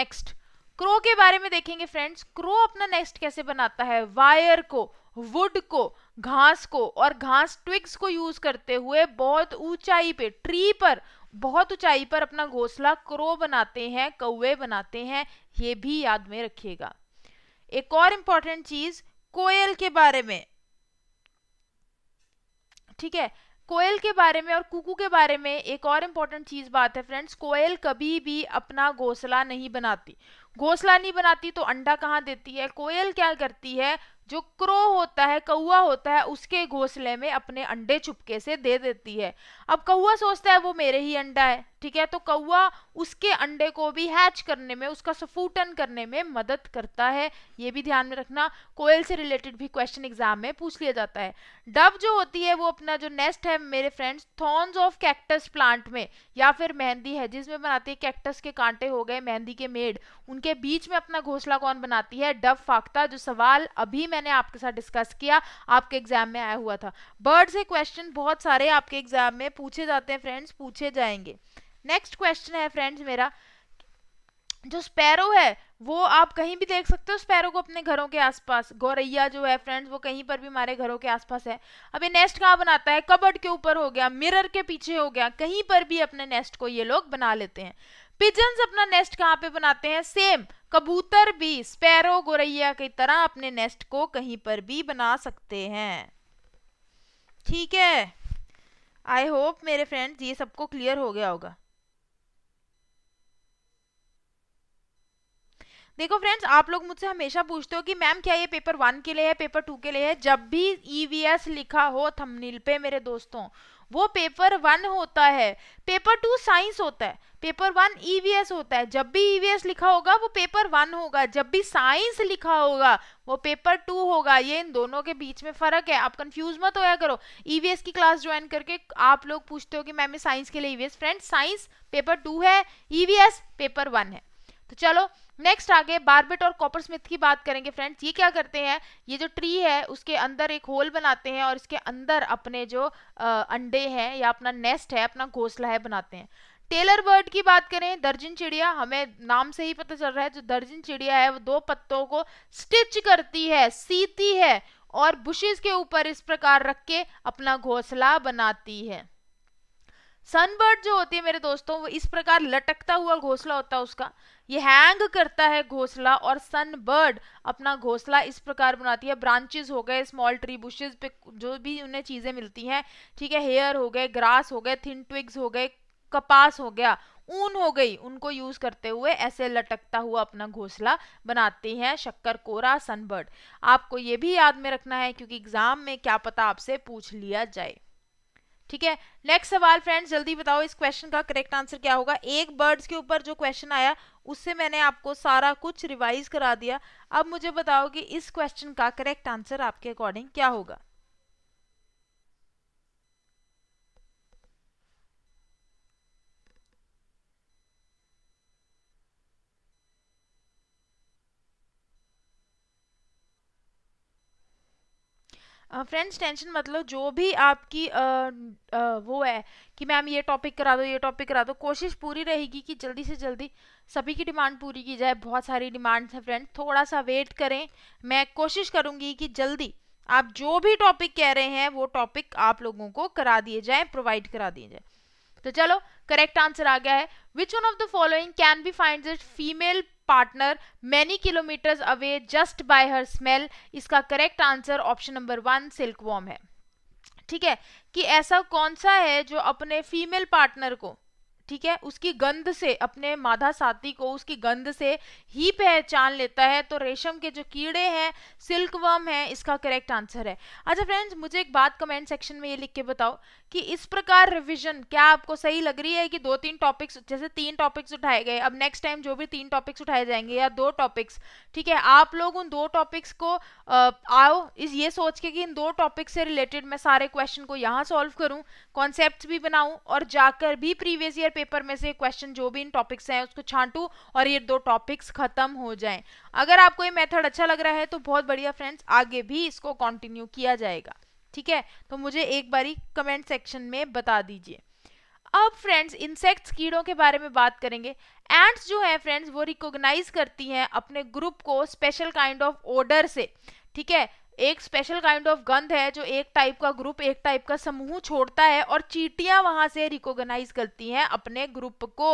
नेक्स्ट क्रो के बारे में देखेंगे फ्रेंड्स क्रो अपना नेक्स्ट कैसे बनाता है वायर को वुड को घास को और घास ट्विग्स को यूज करते हुए बहुत ऊंचाई पे ट्री पर बहुत ऊंचाई पर अपना घोंसला क्रो बनाते हैं कौवे बनाते हैं ये भी याद में रखिएगा एक और इंपॉर्टेंट चीज कोयल के बारे में ठीक है कोयल के बारे में और कुकू के बारे में एक और इंपॉर्टेंट चीज़ बात है फ्रेंड्स कोयल कभी भी अपना घोंसला नहीं बनाती घोंसला नहीं बनाती तो अंडा कहाँ देती है कोयल क्या करती है जो क्रो होता है कौआ होता है उसके घोंसले में अपने अंडे चुपके से दे देती है अब कौआ सोचता है वो मेरे ही अंडा है ठीक है तो कौआ उसके अंडे को भी हैच करने में उसका सफूटन करने में मदद करता है ये भी ध्यान में रखना कोयल से रिलेटेड भी क्वेश्चन एग्जाम में पूछ लिया जाता है डब जो होती है वो अपना जो नेस्ट है मेरे friends thorns of cactus plant में या फिर मेहंदी है जिसमें बनाती है कैक्टस के कांटे हो गए मेहंदी के मेड उनके बीच में अपना घोसला कौन बनाती है डब फाख्ता जो सवाल अभी मैंने आपके साथ डिस्कस किया आपके एग्जाम में आया हुआ था बर्ड से क्वेश्चन बहुत सारे आपके एग्जाम में पूछे जाते हैं फ्रेंड्स पूछे जाएंगे नेक्स्ट क्वेश्चन है फ्रेंड्स मेरा जो स्पैरो है वो आप कहीं भी देख सकते हो स्पैरो को अपने घरों के आसपास गौरैया जो है फ्रेंड्स वो कहीं पर भी हमारे घरों के आसपास है अब ये नेस्ट कहाँ बनाता है कबर्ड के ऊपर हो गया मिरर के पीछे हो गया कहीं पर भी अपने नेस्ट को ये लोग बना लेते हैं पिजन्स अपना नेस्ट कहाँ पे बनाते हैं सेम कबूतर भी स्पैरो गोरैया की तरह अपने नेस्ट को कहीं पर भी बना सकते हैं ठीक है आई होप मेरे फ्रेंड्स ये सबको क्लियर हो गया होगा देखो फ्रेंड्स आप लोग मुझसे हमेशा पूछते हो कि मैम क्या ये पेपर वन के लिए है पेपर टू के लिए है जब भी ईवीएस e लिखा हो थंबनेल पे मेरे दोस्तों वो पेपर वन होता है पेपर टू साइंस होता है पेपर वन ईवीएस होता है जब भी ईवीएस e लिखा होगा वो पेपर वन होगा जब भी साइंस लिखा होगा वो पेपर टू होगा ये इन दोनों के बीच में फ़र्क है आप कंफ्यूज मत होया करो ईवीएस e की क्लास ज्वाइन करके आप लोग पूछते हो कि मैम साइंस के लिए EVS friends science paper two है ईवीएस पेपर वन है तो चलो नेक्स्ट आगे बारबिट और कॉपर स्मिथ की बात करेंगे फ्रेंड्स ये क्या करते हैं ये जो ट्री है उसके अंदर एक होल बनाते हैं और इसके अंदर अपने जो आ, अंडे हैं या अपना नेस्ट है अपना घोसला है बनाते हैं टेलर बर्ड की बात करें दर्जन चिड़िया हमें नाम से ही पता चल रहा है जो दर्जन चिड़िया है वो दो पत्तों को स्टिच करती है सीती है और बुशेज के ऊपर इस प्रकार रख के अपना घोसला बनाती है सनबर्ड जो होती है मेरे दोस्तों वो इस प्रकार लटकता हुआ घोंसला होता है उसका ये हैंग करता है घोंसला और सनबर्ड अपना घोंसला इस प्रकार बनाती है ब्रांचेस हो गए स्मॉल ट्री बुशेज पे जो भी उन्हें चीज़ें मिलती हैं ठीक है हेयर हो गए ग्रास हो गए थिन ट्विग्स हो गए कपास हो गया ऊन हो गई उनको यूज करते हुए ऐसे लटकता हुआ अपना घोंसला बनाती हैं शक्कर कोरा सनबर्ड आपको ये भी याद में रखना है क्योंकि एग्जाम में क्या पता आपसे पूछ लिया जाए ठीक है नेक्स्ट सवाल फ्रेंड्स जल्दी बताओ इस क्वेश्चन का करेक्ट आंसर क्या होगा एक बर्ड्स के ऊपर जो क्वेश्चन आया उससे मैंने आपको सारा कुछ रिवाइज करा दिया अब मुझे बताओ कि इस क्वेश्चन का करेक्ट आंसर आपके अकॉर्डिंग क्या होगा फ्रेंड्स टेंशन मतलब जो भी आपकी आ, आ, वो है कि मैम ये टॉपिक करा दो ये टॉपिक करा दो कोशिश पूरी रहेगी कि जल्दी से जल्दी सभी की डिमांड पूरी की जाए बहुत सारी डिमांड्स हैं फ्रेंड थोड़ा सा वेट करें मैं कोशिश करूँगी कि जल्दी आप जो भी टॉपिक कह रहे हैं वो टॉपिक आप लोगों को करा दिए जाए प्रोवाइड करा दिए जाए तो चलो करेक्ट आंसर आ गया है which one of the following can be find it female partner many kilometres away just by her smell इसका correct answer option number one silk worm है ठीक है कि ऐसा कौन सा है जो अपने फीमेल पार्टनर को ठीक है उसकी गंध से अपने मादा साथी को उसकी गंध से ही पहचान लेता है तो रेशम के जो कीड़े हैं सिल्कवर्म है इसका करेक्ट आंसर है अच्छा फ्रेंड्स मुझे एक बात कमेंट सेक्शन में ये लिख के बताओ कि इस प्रकार रिविजन क्या आपको सही लग रही है कि दो तीन टॉपिक्स जैसे तीन टॉपिक्स उठाए गए अब नेक्स्ट टाइम जो भी तीन टॉपिक्स उठाए जाएंगे या दो टॉपिक्स ठीक है आप लोग उन दो टॉपिक्स को आओ इस ये सोच के कि इन दो टॉपिक्स से रिलेटेड मैं सारे क्वेश्चन को यहाँ सॉल्व करूँ कॉन्सेप्ट भी बनाऊँ और जाकर भी प्रीवियस ईयर पेपर में से क्वेश्चन जो भी इन टॉपिक्स हैं उसको छांटू और ये दो टॉपिक्स ख़त्म हो जाएं अगर आपको ये मेथड अच्छा लग रहा है तो बहुत बढ़िया फ्रेंड्स आगे भी इसको कंटिन्यू किया जाएगा ठीक है तो मुझे एक बारी कमेंट सेक्शन में बता दीजिए अब फ्रेंड्स इंसेक्ट्स कीड़ों के बारे में बात करेंगे एंट्स जो है फ्रेंड्स वो रिकोगनाइज करती हैं अपने ग्रुप को स्पेशल काइंड ऑफ ऑर्डर से ठीक है एक स्पेशल काइंड ऑफ गंध है जो एक टाइप का ग्रुप एक टाइप का समूह छोड़ता है और चीटियां वहां से रिकॉग्नाइज करती हैं अपने ग्रुप को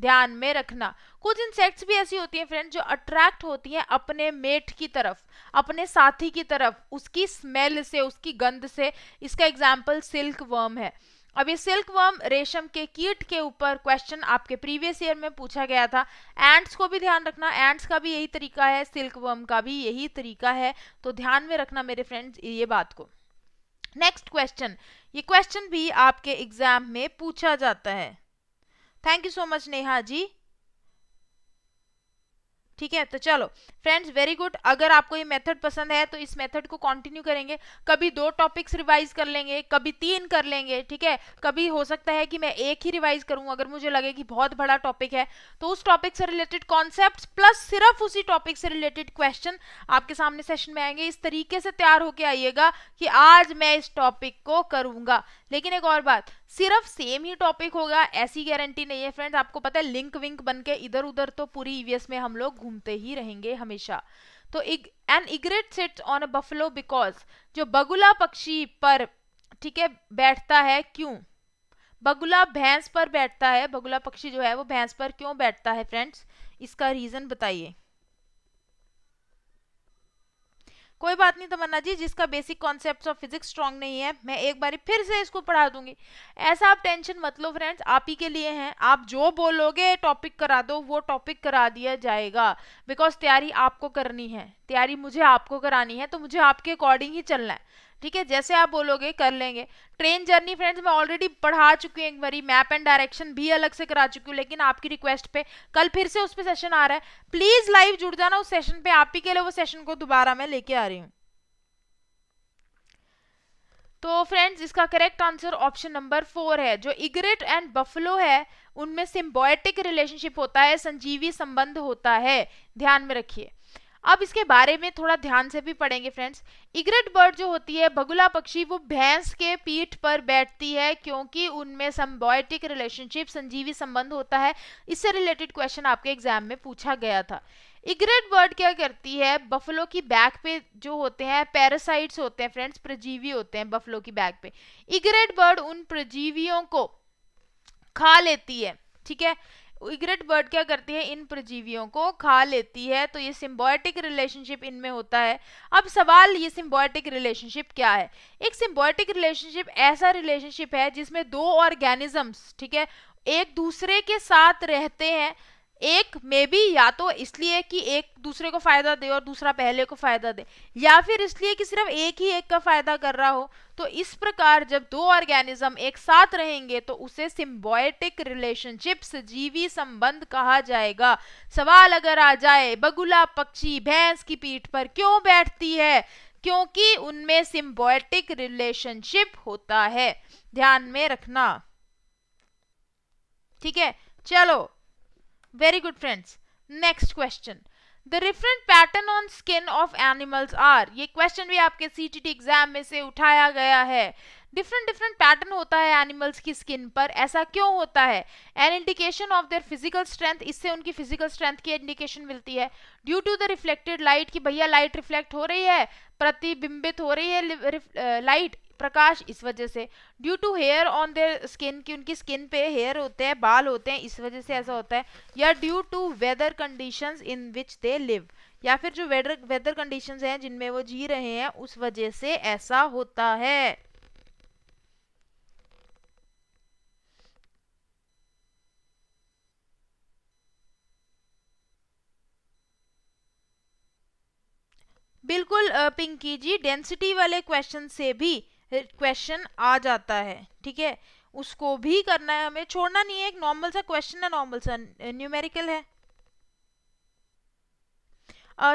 ध्यान में रखना कुछ इंसेक्ट्स भी ऐसी होती हैं फ्रेंड जो अट्रैक्ट होती हैं अपने मेट की तरफ अपने साथी की तरफ उसकी स्मेल से उसकी गंध से इसका एग्जाम्पल सिल्क वर्म है अभी सिल्क वर्म रेशम के कीट के ऊपर क्वेश्चन आपके प्रीवियस ईयर में पूछा गया था एंट्स को भी ध्यान रखना एंट्स का भी यही तरीका है सिल्क वर्म का भी यही तरीका है तो ध्यान में रखना मेरे फ्रेंड्स ये बात को नेक्स्ट क्वेश्चन ये क्वेश्चन भी आपके एग्जाम में पूछा जाता है thank you so much Neha ji ठीक है तो चलो फ्रेंड्स वेरी गुड अगर आपको ये मेथड पसंद है तो इस मेथड को कंटिन्यू करेंगे कभी दो टॉपिक्स रिवाइज कर लेंगे कभी तीन कर लेंगे ठीक है कभी हो सकता है कि मैं एक ही रिवाइज करूँ अगर मुझे लगे कि बहुत बड़ा टॉपिक है तो उस टॉपिक से रिलेटेड कॉन्सेप्ट प्लस सिर्फ उसी टॉपिक से रिलेटेड क्वेश्चन आपके सामने सेशन में आएंगे इस तरीके से तैयार होकर आइएगा कि आज मैं इस टॉपिक को करूँगा लेकिन एक और बात सिर्फ सेम ही टॉपिक होगा ऐसी गारंटी नहीं है फ्रेंड्स आपको पता है लिंक विंक बन के इधर उधर तो पूरी ईवीएस में हम लोग घूमते ही रहेंगे हमेशा तो an egret sits on a buffalo because जो बगुला पक्षी पर ठीक है बैठता है क्यों बगुला भैंस पर बैठता है बगुला पक्षी जो है वो भैंस पर क्यों बैठता है फ्रेंड्स इसका रीज़न बताइए कोई बात नहीं तमन्ना जी जिसका basic concept of physics strong नहीं है मैं एक बार फिर से इसको पढ़ा दूंगी ऐसा आप टेंशन मत लो फ्रेंड्स आप ही के लिए हैं आप जो बोलोगे टॉपिक करा दो वो टॉपिक करा दिया जाएगा बिकॉज तैयारी आपको करनी है तैयारी मुझे आपको करानी है तो मुझे आपके अकॉर्डिंग ही चलना है ठीक है जैसे आप बोलोगे कर लेंगे ट्रेन जर्नी फ्रेंड्स मैं ऑलरेडी पढ़ा चुकी हूँ एक बारी मैप एंड डायरेक्शन भी अलग से करा चुकी हूँ लेकिन आपकी रिक्वेस्ट पे कल फिर से उस पर सेशन आ रहा है प्लीज़ लाइव जुड़ जाना उस सेशन पे आप ही के लिए वो सेशन को दोबारा मैं लेके आ रही हूँ तो फ्रेंड्स इसका correct answer option number four है जो इगरेट एंड बफलो है उनमें सिम्बॉयटिक रिलेशनशिप होता है संजीवी संबंध होता है ध्यान में रखिए अब इसके बारे में थोड़ा ध्यान से भी पढ़ेंगे फ्रेंड्स इगरेट बर्ड जो होती है बगुला पक्षी वो भैंस के पीठ पर बैठती है क्योंकि उनमें सम्बॉयटिक रिलेशनशिप संजीवी संबंध होता है इससे रिलेटेड क्वेश्चन आपके एग्जाम में पूछा गया था इग्रेट बर्ड क्या करती है बफलो की बैक पे जो होते हैं पैरासाइट्स होते हैं फ्रेंड्स प्रजीवी होते हैं बफलो की बैक पे इगरेट बर्ड उन प्रजीवियों को खा लेती है ठीक है इगरेट बर्ड क्या करती है इन प्रजीवियों को खा लेती है तो ये सिम्बॉयटिक रिलेशनशिप इनमें होता है अब सवाल ये सिम्बॉयटिक रिलेशनशिप क्या है एक सिम्बॉयटिक रिलेशनशिप ऐसा रिलेशनशिप है जिसमें दो ऑर्गेनिजम्स ठीक है एक दूसरे के साथ रहते हैं एक मे बी या तो इसलिए कि एक दूसरे को फ़ायदा दे और दूसरा पहले को फ़ायदा दे या फिर इसलिए कि सिर्फ एक ही एक का फ़ायदा कर रहा हो तो इस प्रकार जब दो ऑर्गेनिज्म एक साथ रहेंगे तो उसे सिम्बॉयटिक रिलेशनशिप्स जीवी संबंध कहा जाएगा सवाल अगर आ जाए बगुला पक्षी भैंस की पीठ पर क्यों बैठती है क्योंकि उनमें सिम्बॉयटिक रिलेशनशिप होता है ध्यान में रखना ठीक है चलो Very good friends. Next question. The different pattern on skin of animals are ये क्वेश्चन भी आपके सी एग्जाम में से उठाया गया है डिफरेंट डिफरेंट पैटर्न होता है एनिमल्स की स्किन पर ऐसा क्यों होता है an indication of their physical strength इससे उनकी फिजिकल स्ट्रेंथ की इंडिकेशन मिलती है due to the reflected light कि भैया लाइट रिफ्लेक्ट हो रही है प्रतिबिंबित हो रही है लाइट प्रकाश इस वजह से due to hair on their skin की उनकी स्किन पे हेयर होते हैं बाल होते हैं इस वजह से ऐसा होता है या due to weather conditions in which they live या फिर जो वेदर वेदर कंडीशंस हैं जिनमें वो जी रहे हैं उस वजह से ऐसा होता है बिल्कुल पिंकी जी डेंसिटी वाले क्वेश्चन से भी क्वेश्चन आ जाता है ठीक है उसको भी करना है हमें छोड़ना नहीं है एक नॉर्मल सा क्वेश्चन है नॉर्मल सा न्यूमेरिकल है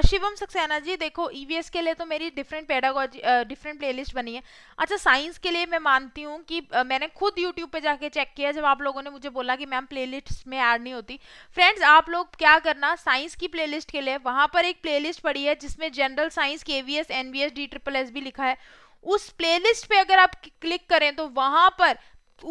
शिवम सक्सेना जी देखो ईवीएस e के लिए तो मेरी डिफरेंट पेडागोजी डिफरेंट प्लेलिस्ट बनी है अच्छा साइंस के लिए मैं मानती हूँ कि आ, मैंने खुद यूट्यूब पे जाके चेक किया जब आप लोगों ने मुझे बोला कि मैम प्लेलिस्ट में ऐड नहीं होती फ्रेंड्स आप लोग क्या करना साइंस की प्लेलिस्ट के लिए वहाँ पर एक प्ले पड़ी है जिसमें जनरल साइंस के V S V S D triple S भी लिखा है उस प्लेलिस्ट पे अगर आप क्लिक करें तो वहां पर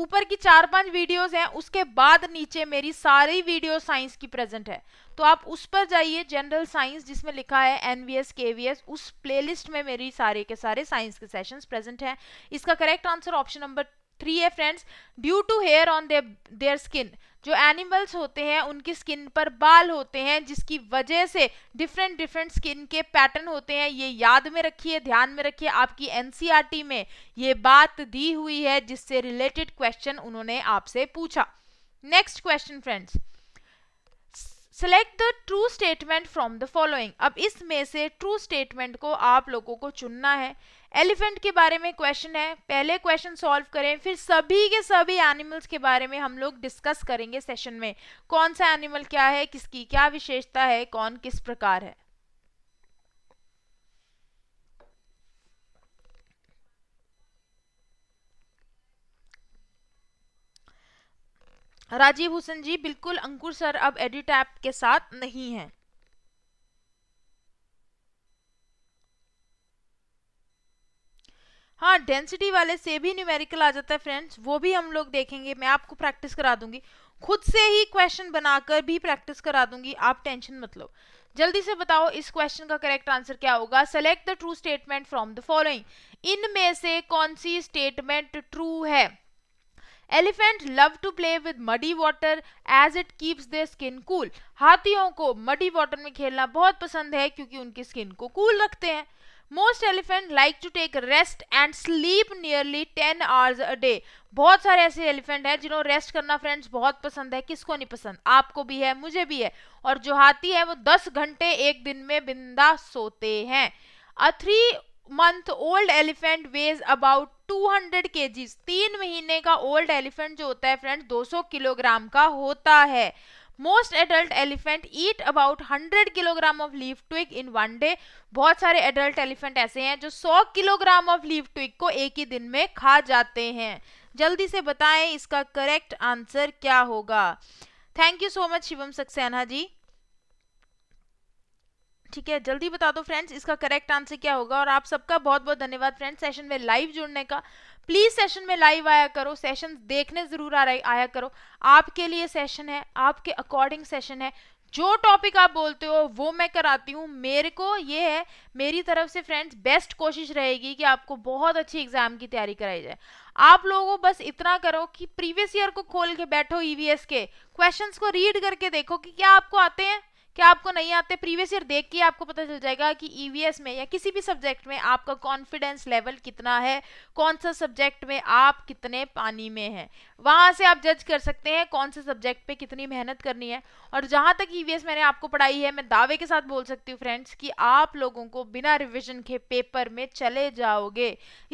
ऊपर की चार पांच वीडियोस हैं उसके बाद नीचे मेरी सारी वीडियो साइंस की प्रेजेंट है तो आप उस पर जाइए जनरल साइंस जिसमें लिखा है एनवीएस केवीएस के वी एस उस प्लेलिस्ट में मेरी सारे के सारे साइंस के सेशंस प्रेजेंट हैं इसका correct answer option number three है friends due to hair on their their skin जो एनिमल्स होते हैं उनकी स्किन पर बाल होते हैं जिसकी वजह से डिफरेंट डिफरेंट स्किन के पैटर्न होते हैं ये याद में रखिए ध्यान में रखिए आपकी एनसीईआरटी e में ये बात दी हुई है जिससे रिलेटेड क्वेश्चन उन्होंने आपसे पूछा next question friends select the true statement from the following अब इसमें से ट्रू स्टेटमेंट को आप लोगों को चुनना है एलिफेंट के बारे में क्वेश्चन है पहले क्वेश्चन सॉल्व करें फिर सभी के सभी एनिमल्स के बारे में हम लोग डिस्कस करेंगे सेशन में कौन सा एनिमल क्या है किसकी क्या विशेषता है कौन किस प्रकार है राजीव हुसैन जी बिल्कुल अंकुर सर अब एडिट ऐप के साथ नहीं हैं हाँ डेंसिटी वाले से भी न्यूमेरिकल आ जाता है फ्रेंड्स वो भी हम लोग देखेंगे मैं आपको प्रैक्टिस करा दूंगी खुद से ही क्वेश्चन बनाकर भी प्रैक्टिस करा दूंगी आप टेंशन मत लो जल्दी से बताओ इस क्वेश्चन का करेक्ट आंसर क्या होगा select the true statement from the following इनमें से कौन सी स्टेटमेंट ट्रू है elephant love to play with muddy water as it keeps their skin cool हाथियों को मडी वाटर में खेलना बहुत पसंद है क्योंकि उनकी स्किन को कूल cool रखते हैं most elephant like to take rest and sleep nearly ten hours a day बहुत सारे ऐसे एलिफेंट हैं जिन्हों रेस्ट करना फ्रेंड्स बहुत पसंद है किसको नहीं पसंद आपको भी है मुझे भी है और जो हाथी है वो दस घंटे एक दिन में बिंदा सोते हैं a three month old elephant weighs about 200 hundred K Gs तीन महीने का ओल्ड एलिफेंट जो होता है फ्रेंड्स 200 किलोग्राम का होता है most adult elephant eat about 100 kilogram of leave twig in one day बहुत सारे एडल्ट एलिफेंट ऐसे हैं जो 100 किलोग्राम ऑफ लीव ट्विक को एक ही दिन में खा जाते हैं जल्दी से बताएं इसका करेक्ट आंसर क्या होगा thank you so much Shivam Saxena ji ठीक है जल्दी बता दो फ्रेंड्स इसका करेक्ट आंसर क्या होगा और आप सबका बहुत बहुत धन्यवाद फ्रेंड्स सेशन में लाइव जुड़ने का प्लीज सेशन में लाइव आया करो सेशन देखने जरूर आ आया करो आपके लिए सेशन है आपके अकॉर्डिंग सेशन है जो टॉपिक आप बोलते हो वो मैं कराती हूँ मेरे को ये है मेरी तरफ से फ्रेंड्स बेस्ट कोशिश रहेगी कि आपको बहुत अच्छी एग्जाम की तैयारी कराई जाए आप लोगों बस इतना करो कि प्रीवियस ईयर को खोल के बैठो ईवीएस e के क्वेश्चंस को रीड करके देखो कि क्या आपको आते हैं क्या आपको नहीं आते प्रीवियस ईयर देख के आपको पता चल जाएगा कि ईवीएस e में या किसी भी सब्जेक्ट में आपका कॉन्फिडेंस लेवल कितना है कौन सा सब्जेक्ट में आप कितने पानी में हैं वहां से आप जज कर सकते हैं कौन से सब्जेक्ट पे कितनी मेहनत करनी है और जहां तक ईवीएस e मैंने आपको पढ़ाई है मैं दावे के साथ बोल सकती हूँ फ्रेंड्स कि आप लोगों को बिना रिविजन के पेपर में चले जाओगे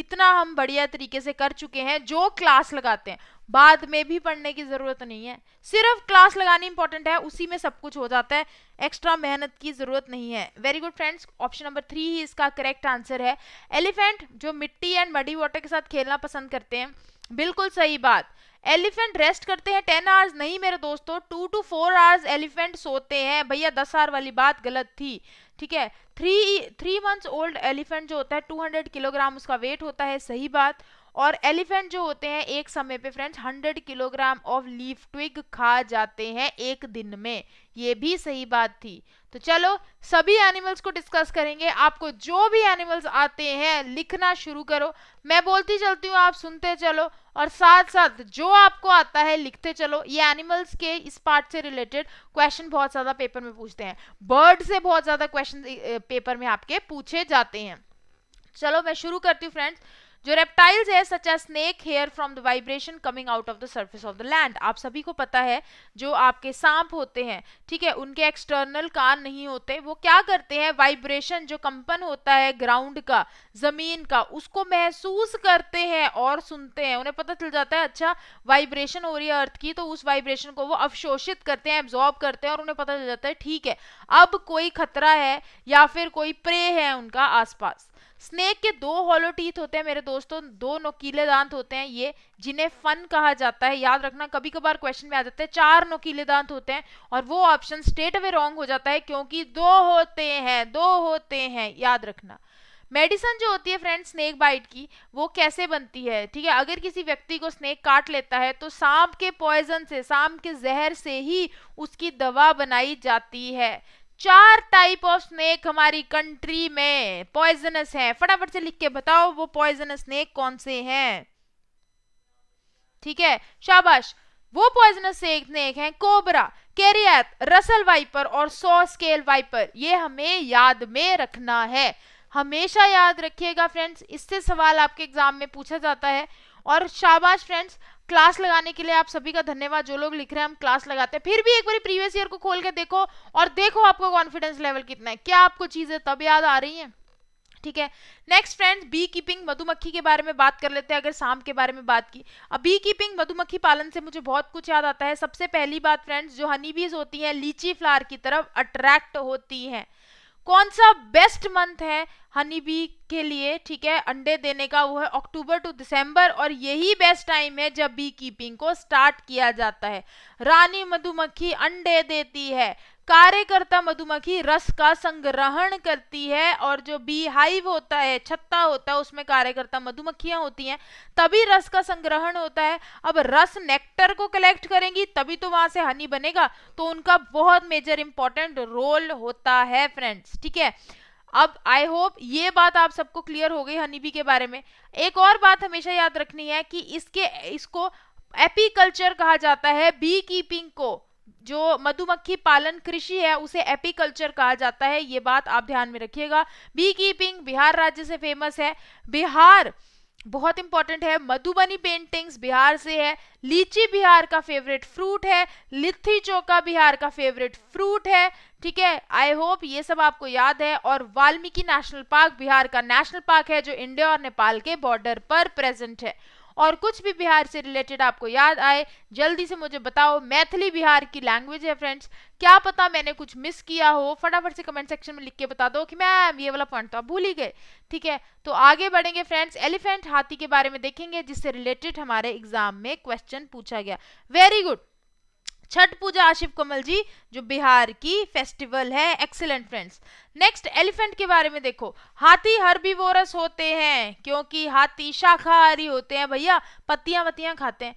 इतना हम बढ़िया तरीके से कर चुके हैं जो क्लास लगाते हैं बाद में भी पढ़ने की ज़रूरत नहीं है सिर्फ क्लास लगानी इंपॉर्टेंट है उसी में सब कुछ हो जाता है एक्स्ट्रा मेहनत की ज़रूरत नहीं है very good friends option number three ही इसका करेक्ट आंसर है एलिफेंट जो मिट्टी एंड मडी वाटर के साथ खेलना पसंद करते हैं बिल्कुल सही बात एलिफेंट रेस्ट करते हैं टेन आवर्स नहीं मेरे दोस्तों two to four hours elephant सोते हैं भैया दस आवर वाली बात गलत थी ठीक है three three months old elephant जो होता है टू हंड्रेड किलोग्राम उसका वेट होता है सही बात और एलिफेंट जो होते हैं एक समय पे friends hundred kilogram of leaf twig खा जाते हैं एक दिन में ये भी सही बात थी तो चलो सभी एनिमल्स को डिस्कस करेंगे आपको जो भी एनिमल्स आते हैं लिखना शुरू करो मैं बोलती चलती हूँ आप सुनते चलो और साथ साथ जो आपको आता है लिखते चलो ये एनिमल्स के इस पार्ट से रिलेटेड क्वेश्चन बहुत ज़्यादा पेपर में पूछते हैं बर्ड से बहुत ज़्यादा क्वेश्चन पेपर में आपके पूछे जाते हैं चलो मैं शुरू करती हूँ फ्रेंड्स जो रेप्टाइल्स है such a snake hear from the vibration coming out of the surface of the land आप सभी को पता है जो आपके सांप होते हैं ठीक है उनके एक्सटर्नल कान नहीं होते वो क्या करते हैं वाइब्रेशन जो कंपन होता है ग्राउंड का जमीन का उसको महसूस करते हैं और सुनते हैं उन्हें पता चल जाता है अच्छा वाइब्रेशन हो रही है अर्थ की तो उस वाइब्रेशन को वो अवशोषित करते हैं एब्जॉर्ब करते हैं और उन्हें पता चल जाता है ठीक है अब कोई खतरा है या फिर कोई प्रे है उनका आसपास स्नेक के दो हॉलो टीथ होते हैं मेरे दोस्तों दो नोकीले दांत होते हैं ये जिन्हें फन कहा जाता है याद रखना कभी कभार क्वेश्चन में आ जाते हैं चार नोकीले दांत होते हैं और वो ऑप्शन स्टेट अवे रॉन्ग हो जाता है क्योंकि दो होते हैं दो होते हैं याद रखना मेडिसन जो होती है फ्रेंड स्नेक बाइट की वो कैसे बनती है ठीक है अगर किसी व्यक्ति को स्नेक काट लेता है तो सांप के पॉइजन से सांप के जहर से ही उसकी दवा बनाई जाती है चार टाइप ऑफ स्नेक हमारी कंट्री में पॉइजनस है फटाफट से लिख के बताओ वो पॉइजनस स्नेक कौन से हैं ठीक है शाबाश वो पॉइजनस स्नेक हैं कोबरा कैरियत रसल वाइपर और सौ स्केल वाइपर ये हमें याद में रखना है हमेशा याद रखिएगा फ्रेंड्स इससे सवाल आपके एग्जाम में पूछा जाता है और शाबाश फ्रेंड्स क्लास लगाने के लिए आप सभी का धन्यवाद जो लोग लिख रहे हैं हम क्लास लगाते हैं फिर भी एक बार प्रीवियस ईयर को खोल के देखो और देखो आपका कॉन्फिडेंस लेवल कितना है क्या आपको चीज़ें तब याद आ रही हैं ठीक है नेक्स्ट फ्रेंड्स बी कीपिंग मधुमक्खी के बारे में बात कर लेते हैं अगर सांप के बारे में बात की अब बी कीपिंग मधुमक्खी पालन से मुझे बहुत कुछ याद आता है सबसे पहली बात फ्रेंड्स जो हनी बीज होती हैं लीची फ्लावर की तरफ अट्रैक्ट होती हैं कौन सा बेस्ट मंथ है हनी बी के लिए ठीक है अंडे देने का वो है अक्टूबर टू दिसंबर और यही बेस्ट टाइम है जब बी कीपिंग को स्टार्ट किया जाता है रानी मधुमक्खी अंडे देती है कार्यकर्ता मधुमक्खी रस का संग्रहण करती है और जो बी हाइव होता है छत्ता होता है उसमें कार्यकर्ता मधुमक्खियां होती हैं तभी रस का संग्रहण होता है अब रस नेक्टर को कलेक्ट करेंगी तभी तो वहां से हनी बनेगा तो उनका बहुत मेजर इंपॉर्टेंट रोल होता है फ्रेंड्स ठीक है अब आई होप ये बात आप सबको क्लियर हो गई हनीबी के बारे में एक और बात हमेशा याद रखनी है कि इसके इसको एपीकल्चर कहा जाता है बी कीपिंग को जो मधुमक्खी पालन कृषि है उसे एपीकल्चर कहा जाता है ये बात आप ध्यान में रखिएगा बी कीपिंग बिहार राज्य से फेमस है बिहार बहुत इंपॉर्टेंट है मधुबनी पेंटिंग्स बिहार से है लीची बिहार का फेवरेट फ्रूट है लिथी चौका बिहार का फेवरेट फ्रूट है ठीक है आई होप ये सब आपको याद है और वाल्मीकि नेशनल पार्क बिहार का नेशनल पार्क है जो इंडिया और नेपाल के बॉर्डर पर प्रेजेंट है और कुछ भी बिहार से रिलेटेड आपको याद आए जल्दी से मुझे बताओ मैथिली बिहार की लैंग्वेज है फ्रेंड्स क्या पता मैंने कुछ मिस किया हो फटाफट से कमेंट सेक्शन में लिख के बता दो कि मैं ये वाला पॉइंट तो आप भूल ही गए ठीक है तो आगे बढ़ेंगे फ्रेंड्स एलिफेंट हाथी के बारे में देखेंगे जिससे रिलेटेड हमारे एग्जाम में क्वेश्चन पूछा गया वेरी गुड छठ पूजा आशिफ कमल जी जो बिहार की फेस्टिवल है एक्सेलेंट फ्रेंड्स नेक्स्ट एलिफेंट के बारे में देखो हाथी हर्बीवोरस होते हैं क्योंकि हाथी शाकाहारी होते हैं भैया पत्तियां वत्तियां खाते हैं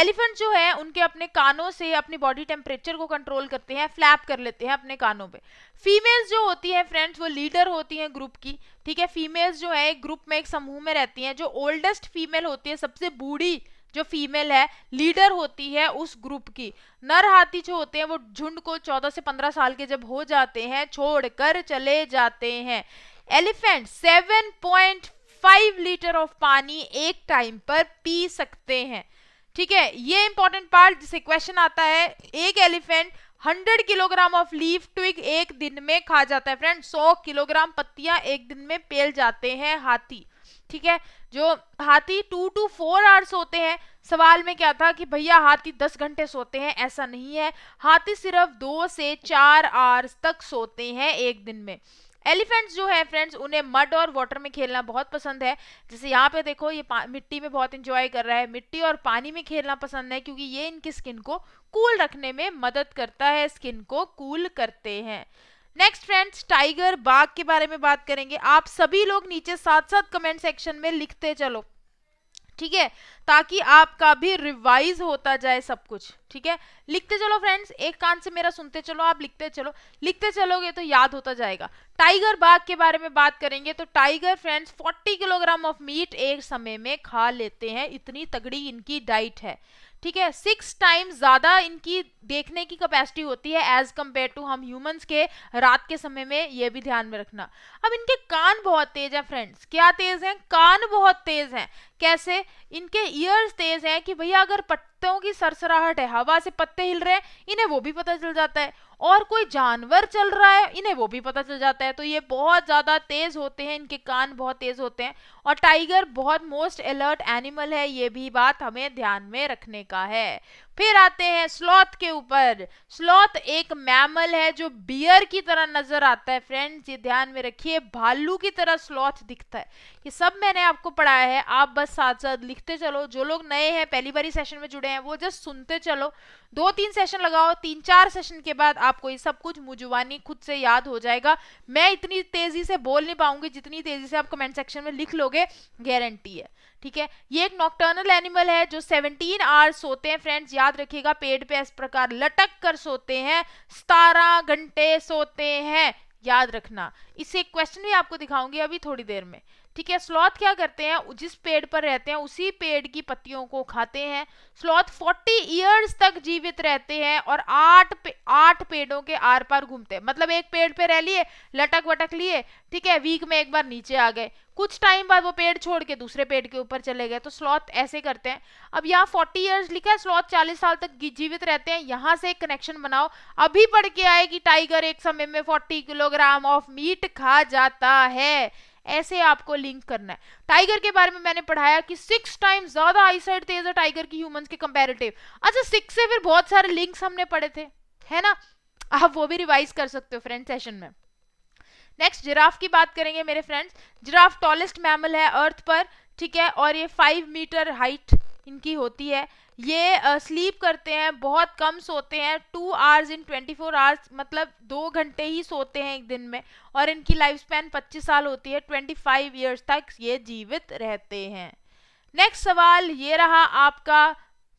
एलिफेंट जो है उनके अपने कानों से अपनी बॉडी टेम्परेचर को कंट्रोल करते हैं फ्लैप कर लेते हैं अपने कानों पे फीमेल्स जो होती हैं फ्रेंड्स वो लीडर होती हैं ग्रुप की ठीक है फीमेल्स जो है एक ग्रुप में एक समूह में रहती हैं जो ओल्डेस्ट फीमेल होती है सबसे बूढ़ी जो फीमेल है लीडर होती है उस ग्रुप की नर हाथी जो होते हैं वो झुंड को 14 से 15 साल के जब हो जाते हैं छोड़कर चले जाते हैं एलिफेंट 7.5 लीटर ऑफ पानी एक टाइम पर पी सकते हैं ठीक है ये इंपॉर्टेंट पार्ट जिसे क्वेश्चन आता है एक elephant 100 kilogram of leaf twig एक दिन में खा जाता है फ्रेंड 100 किलोग्राम पत्तियां एक दिन में पेल जाते हैं हाथी ठीक है जो हाथी टू टू फोर आवर्स होते हैं सवाल में क्या था कि भैया हाथी दस घंटे सोते हैं ऐसा नहीं है हाथी सिर्फ दो से चार आवर्स तक सोते हैं एक दिन में एलिफेंट्स जो है फ्रेंड्स उन्हें मड और वाटर में खेलना बहुत पसंद है जैसे यहाँ पे देखो ये मिट्टी में बहुत इंजॉय कर रहा है मिट्टी और पानी में खेलना पसंद है क्योंकि ये इनकी स्किन को कूल रखने में मदद करता है स्किन को कूल करते हैं नेक्स्ट फ्रेंड्स टाइगर बाघ के बारे में बात करेंगे आप सभी लोग नीचे साथ साथ कमेंट सेक्शन में लिखते चलो ठीक है ताकि आपका भी रिवाइज होता जाए सब कुछ ठीक है लिखते चलो फ्रेंड्स एक कान से मेरा सुनते चलो आप लिखते चलो लिखते चलोगे तो याद होता जाएगा टाइगर बाघ के बारे में बात करेंगे तो tiger friends 40 kilogram of meat एक समय में खा लेते हैं इतनी तगड़ी इनकी डाइट है ठीक है सिक्स टाइम्स ज़्यादा इनकी देखने की कैपेसिटी होती है एज कम्पेयर टू हम ह्यूमंस के रात के समय में ये भी ध्यान में रखना अब इनके कान बहुत तेज हैं फ्रेंड्स क्या तेज़ हैं कान बहुत तेज़ हैं कैसे इनके ईयर्स तेज़ हैं कि भैया अगर पट पत्तों की सरसराहट है हवा से पत्ते हिल रहे हैं इन्हें वो भी पता चल जाता है और कोई जानवर चल रहा है इन्हें वो भी पता चल जाता है तो ये बहुत ज़्यादा तेज़ होते हैं इनके कान बहुत तेज़ होते हैं और टाइगर बहुत मोस्ट अलर्ट एनिमल है ये भी बात हमें ध्यान में रखने का है फिर आते हैं स्लॉथ के ऊपर स्लॉथ एक मैमल है जो बियर की तरह नजर आता है फ्रेंड्स ये ध्यान में रखिए भालू की तरह स्लॉथ दिखता है ये सब मैंने आपको पढ़ाया है आप बस साथ साथ लिखते चलो जो लोग नए हैं पहली बार सेशन में जुड़े हैं वो जस्ट सुनते चलो दो तीन सेशन लगाओ तीन चार सेशन के बाद आपको ये सब कुछ मुजुबानी खुद से याद हो जाएगा मैं इतनी तेजी से बोल नहीं पाऊंगी जितनी तेजी से आप कमेंट सेक्शन में लिख लोगे गारंटी है ठीक है ये एक नॉक्टर्नल एनिमल है जो 17 आवर्स सोते हैं फ्रेंड्स याद रखिएगा पेड़ पे इस प्रकार लटक कर सोते हैं सतारह घंटे सोते हैं याद रखना इसे क्वेश्चन भी आपको दिखाऊंगी अभी थोड़ी देर में ठीक है स्लॉथ क्या करते हैं जिस पेड़ पर रहते हैं उसी पेड़ की पत्तियों को खाते हैं स्लॉथ 40 इयर्स तक जीवित रहते हैं और आठ पे, आठ पेड़ों के आर पार घूमते हैं मतलब एक पेड़ पे रह लिए लटक वटक लिए ठीक है वीक में एक बार नीचे आ गए कुछ टाइम बाद वो पेड़ छोड़ के दूसरे पेड़ के ऊपर चले गए तो स्लॉथ ऐसे करते हैं अब यहाँ फोर्टी ईयर्स लिखा है स्लॉथ चालीस साल तक जीवित रहते हैं यहाँ से एक कनेक्शन बनाओ अभी पढ़ के आए कि टाइगर एक समय में फोर्टी किलोग्राम ऑफ मीट खा जाता है ऐसे आपको लिंक करना है टाइगर के बारे में मैंने पढ़ाया कि सिक्स टाइम ज़्यादा आईसाइट तेज है टाइगर की ह्यूमंस के कंपेरेटिव अच्छा सिक्स से फिर बहुत सारे लिंक्स हमने पढ़े थे है ना आप वो भी रिवाइज कर सकते हो फ्रेंड सेशन में नेक्स्ट जिराफ की बात करेंगे मेरे फ्रेंड्स जिराफ टॉलेस्ट मैमल है अर्थ पर ठीक है और ये फाइव मीटर हाइट इनकी होती है ये स्लीप uh, करते हैं बहुत कम सोते हैं two hours in twenty four hours मतलब दो घंटे ही सोते हैं एक दिन में और इनकी लाइफ स्पैन पच्चीस साल होती है ट्वेंटी फाइव ईयर्स तक ये जीवित रहते हैं नेक्स्ट सवाल ये रहा आपका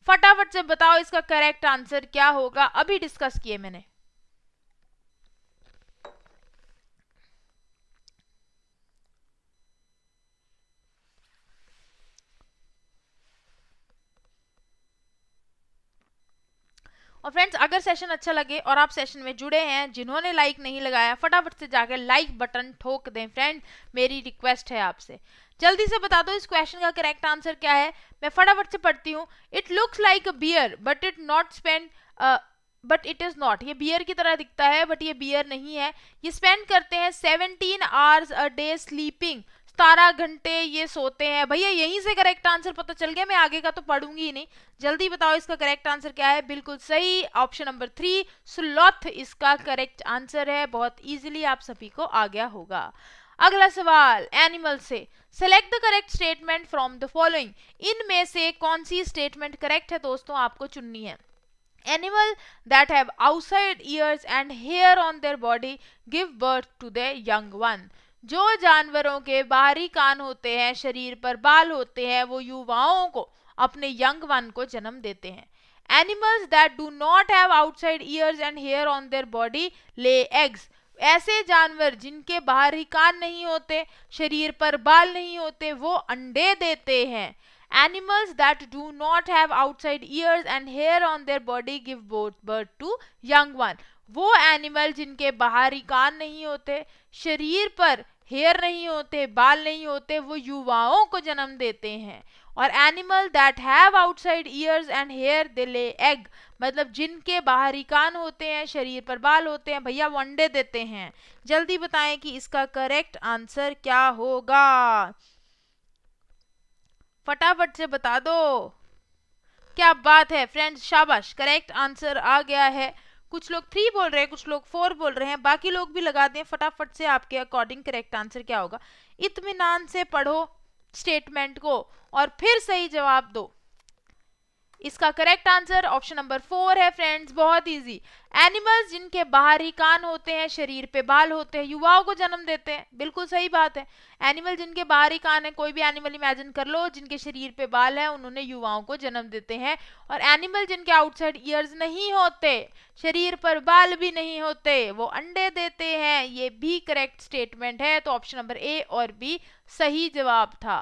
फटाफट से बताओ इसका करेक्ट आंसर क्या होगा अभी डिस्कस किए मैंने और फ्रेंड्स अगर सेशन अच्छा लगे और आप सेशन में जुड़े हैं जिन्होंने लाइक नहीं लगाया फटाफट से जाकर लाइक बटन ठोक दें फ्रेंड मेरी रिक्वेस्ट है आपसे जल्दी से बता दो इस क्वेश्चन का करेक्ट आंसर क्या है मैं फटाफट से पढ़ती हूँ it looks like a bear but it not spend but it is not ये बियर की तरह दिखता है बट ये बियर नहीं है ये स्पेंड करते हैं seventeen hours a day sleeping सतारह घंटे ये सोते हैं भैया यहीं से करेक्ट आंसर पता चल गया मैं आगे का तो पढ़ूंगी ही नहीं जल्दी बताओ इसका करेक्ट आंसर क्या है बिल्कुल सही ऑप्शन नंबर थ्री स्लॉथ इसका करेक्ट आंसर है बहुत इजीली आप सभी को आ गया होगा अगला सवाल एनिमल से select the correct statement from the following इनमें से कौन सी स्टेटमेंट करेक्ट है दोस्तों आपको चुननी है animal that have outside ears and hair on their body give birth to the young one जो जानवरों के बाहरी कान होते हैं शरीर पर बाल होते हैं वो युवाओं को अपने यंग वन को जन्म देते हैं animals that do not have outside ears and hair on their body lay eggs ऐसे जानवर जिनके बाहरी कान नहीं होते शरीर पर बाल नहीं होते वो अंडे देते हैं animals that do not have outside ears and hair on their body give birth to young one वो एनिमल जिनके बाहरी कान नहीं होते शरीर पर हेयर नहीं होते बाल नहीं होते वो युवाओं को जन्म देते हैं और animal that have outside ears and hair they lay egg मतलब जिनके बाहरी कान होते हैं शरीर पर बाल होते हैं भैया वो अंडे देते हैं जल्दी बताएं कि इसका करेक्ट आंसर क्या होगा फटाफट से बता दो क्या बात है फ्रेंड्स शाबाश करेक्ट आंसर आ गया है कुछ लोग थ्री बोल रहे हैं कुछ लोग फोर बोल रहे हैं बाकी लोग भी लगा दें फटाफट से आपके अकॉर्डिंग करेक्ट आंसर क्या होगा इतमान से पढ़ो स्टेटमेंट को और फिर सही जवाब दो इसका correct answer option number four है फ्रेंड्स बहुत इजी एनिमल्स जिनके बाहरी कान होते हैं शरीर पे बाल होते हैं युवाओं को जन्म देते हैं बिल्कुल सही बात है एनिमल जिनके बाहरी कान है कोई भी एनिमल इमेजिन कर लो जिनके शरीर पे बाल है उन्होंने युवाओं को जन्म देते हैं और एनिमल जिनके आउटसाइड ईयर्स नहीं होते शरीर पर बाल भी नहीं होते वो अंडे देते हैं ये भी करेक्ट स्टेटमेंट है तो ऑप्शन नंबर ए और बी सही जवाब था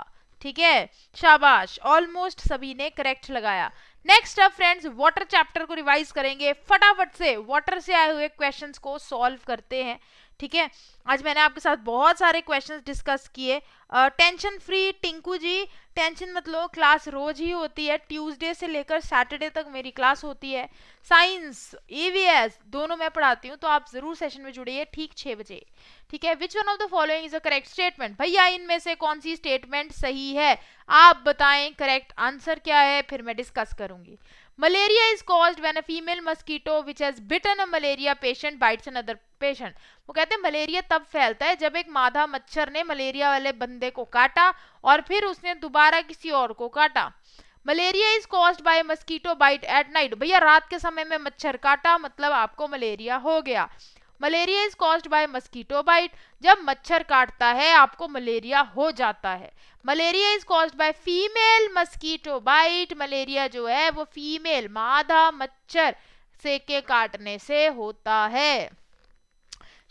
ठीक है शाबाश ऑलमोस्ट सभी ने करेक्ट लगाया नेक्स्ट अब फ्रेंड्स वाटर चैप्टर को रिवाइज करेंगे फटाफट से वाटर से आए हुए क्वेश्चंस को सॉल्व करते हैं ठीक है आज मैंने आपके साथ बहुत सारे क्वेश्चंस डिस्कस किए tension free Tinku ji tension मतलब क्लास रोज ही होती है ट्यूसडे से लेकर सैटरडे तक मेरी क्लास होती है साइंस ईवीएस दोनों मैं पढ़ाती हूँ तो आप ज़रूर सेशन में जुड़िए ठीक छः बजे ठीक है which one of the following is a correct statement भैया इनमें से कौन सी स्टेटमेंट सही है आप बताएं करेक्ट आंसर क्या है फिर मैं डिस्कस करूंगी Malaria is caused when a female mosquito which has bitten a malaria patient bites another patient. वो कहते हैं मलेरिया तब फैलता है जब एक मादा मच्छर ने मलेरिया वाले बंदे को काटा और फिर उसने दोबारा किसी और को काटा malaria is cause by mosquito bite at night भैया रात के समय में मच्छर काटा मतलब आपको मलेरिया हो गया malaria is caused by mosquito bite जब मच्छर काटता है आपको मलेरिया हो जाता है malaria is caused by female mosquito bite malaria जो है वो फीमेल मादा मच्छर से के काटने से होता है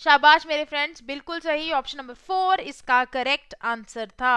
शाबाश मेरे फ्रेंड्स बिल्कुल सही ऑप्शन नंबर फोर इसका करेक्ट आंसर था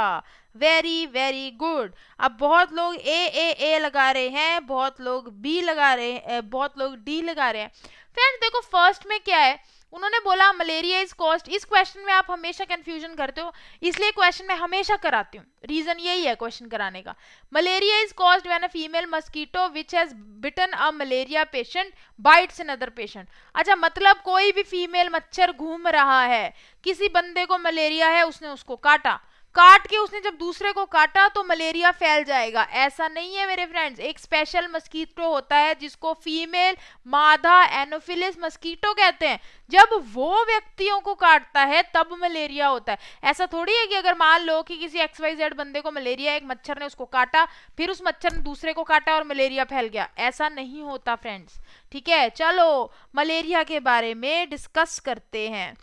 वेरी वेरी गुड अब बहुत लोग ए ए ए लगा रहे हैं बहुत लोग बी लगा रहे हैं बहुत लोग डी लगा रहे हैं फ्रेंड्स देखो फर्स्ट में क्या है उन्होंने बोला मलेरिया इज कॉस्ट इस क्वेश्चन में आप हमेशा कंफ्यूजन करते हो इसलिए क्वेश्चन में हमेशा कराती हूँ रीजन यही है क्वेश्चन कराने का malaria is caused when a female mosquito which has bitten a malaria patient bites in other patient अच्छा मतलब कोई भी फीमेल मच्छर घूम रहा है किसी बंदे को मलेरिया है उसने उसको काटा काट के उसने जब दूसरे को काटा तो मलेरिया फैल जाएगा ऐसा नहीं है मेरे फ्रेंड्स एक स्पेशल मस्कीटो होता है जिसको फीमेल मादा एनोफिलिस मस्कीटो कहते हैं जब वो व्यक्तियों को काटता है तब मलेरिया होता है ऐसा थोड़ी है कि अगर मान लो कि किसी एक्स वाई जेड बंदे को मलेरिया एक मच्छर ने उसको काटा फिर उस मच्छर ने दूसरे को काटा और मलेरिया फैल गया ऐसा नहीं होता फ्रेंड्स ठीक है चलो मलेरिया के बारे में डिस्कस करते हैं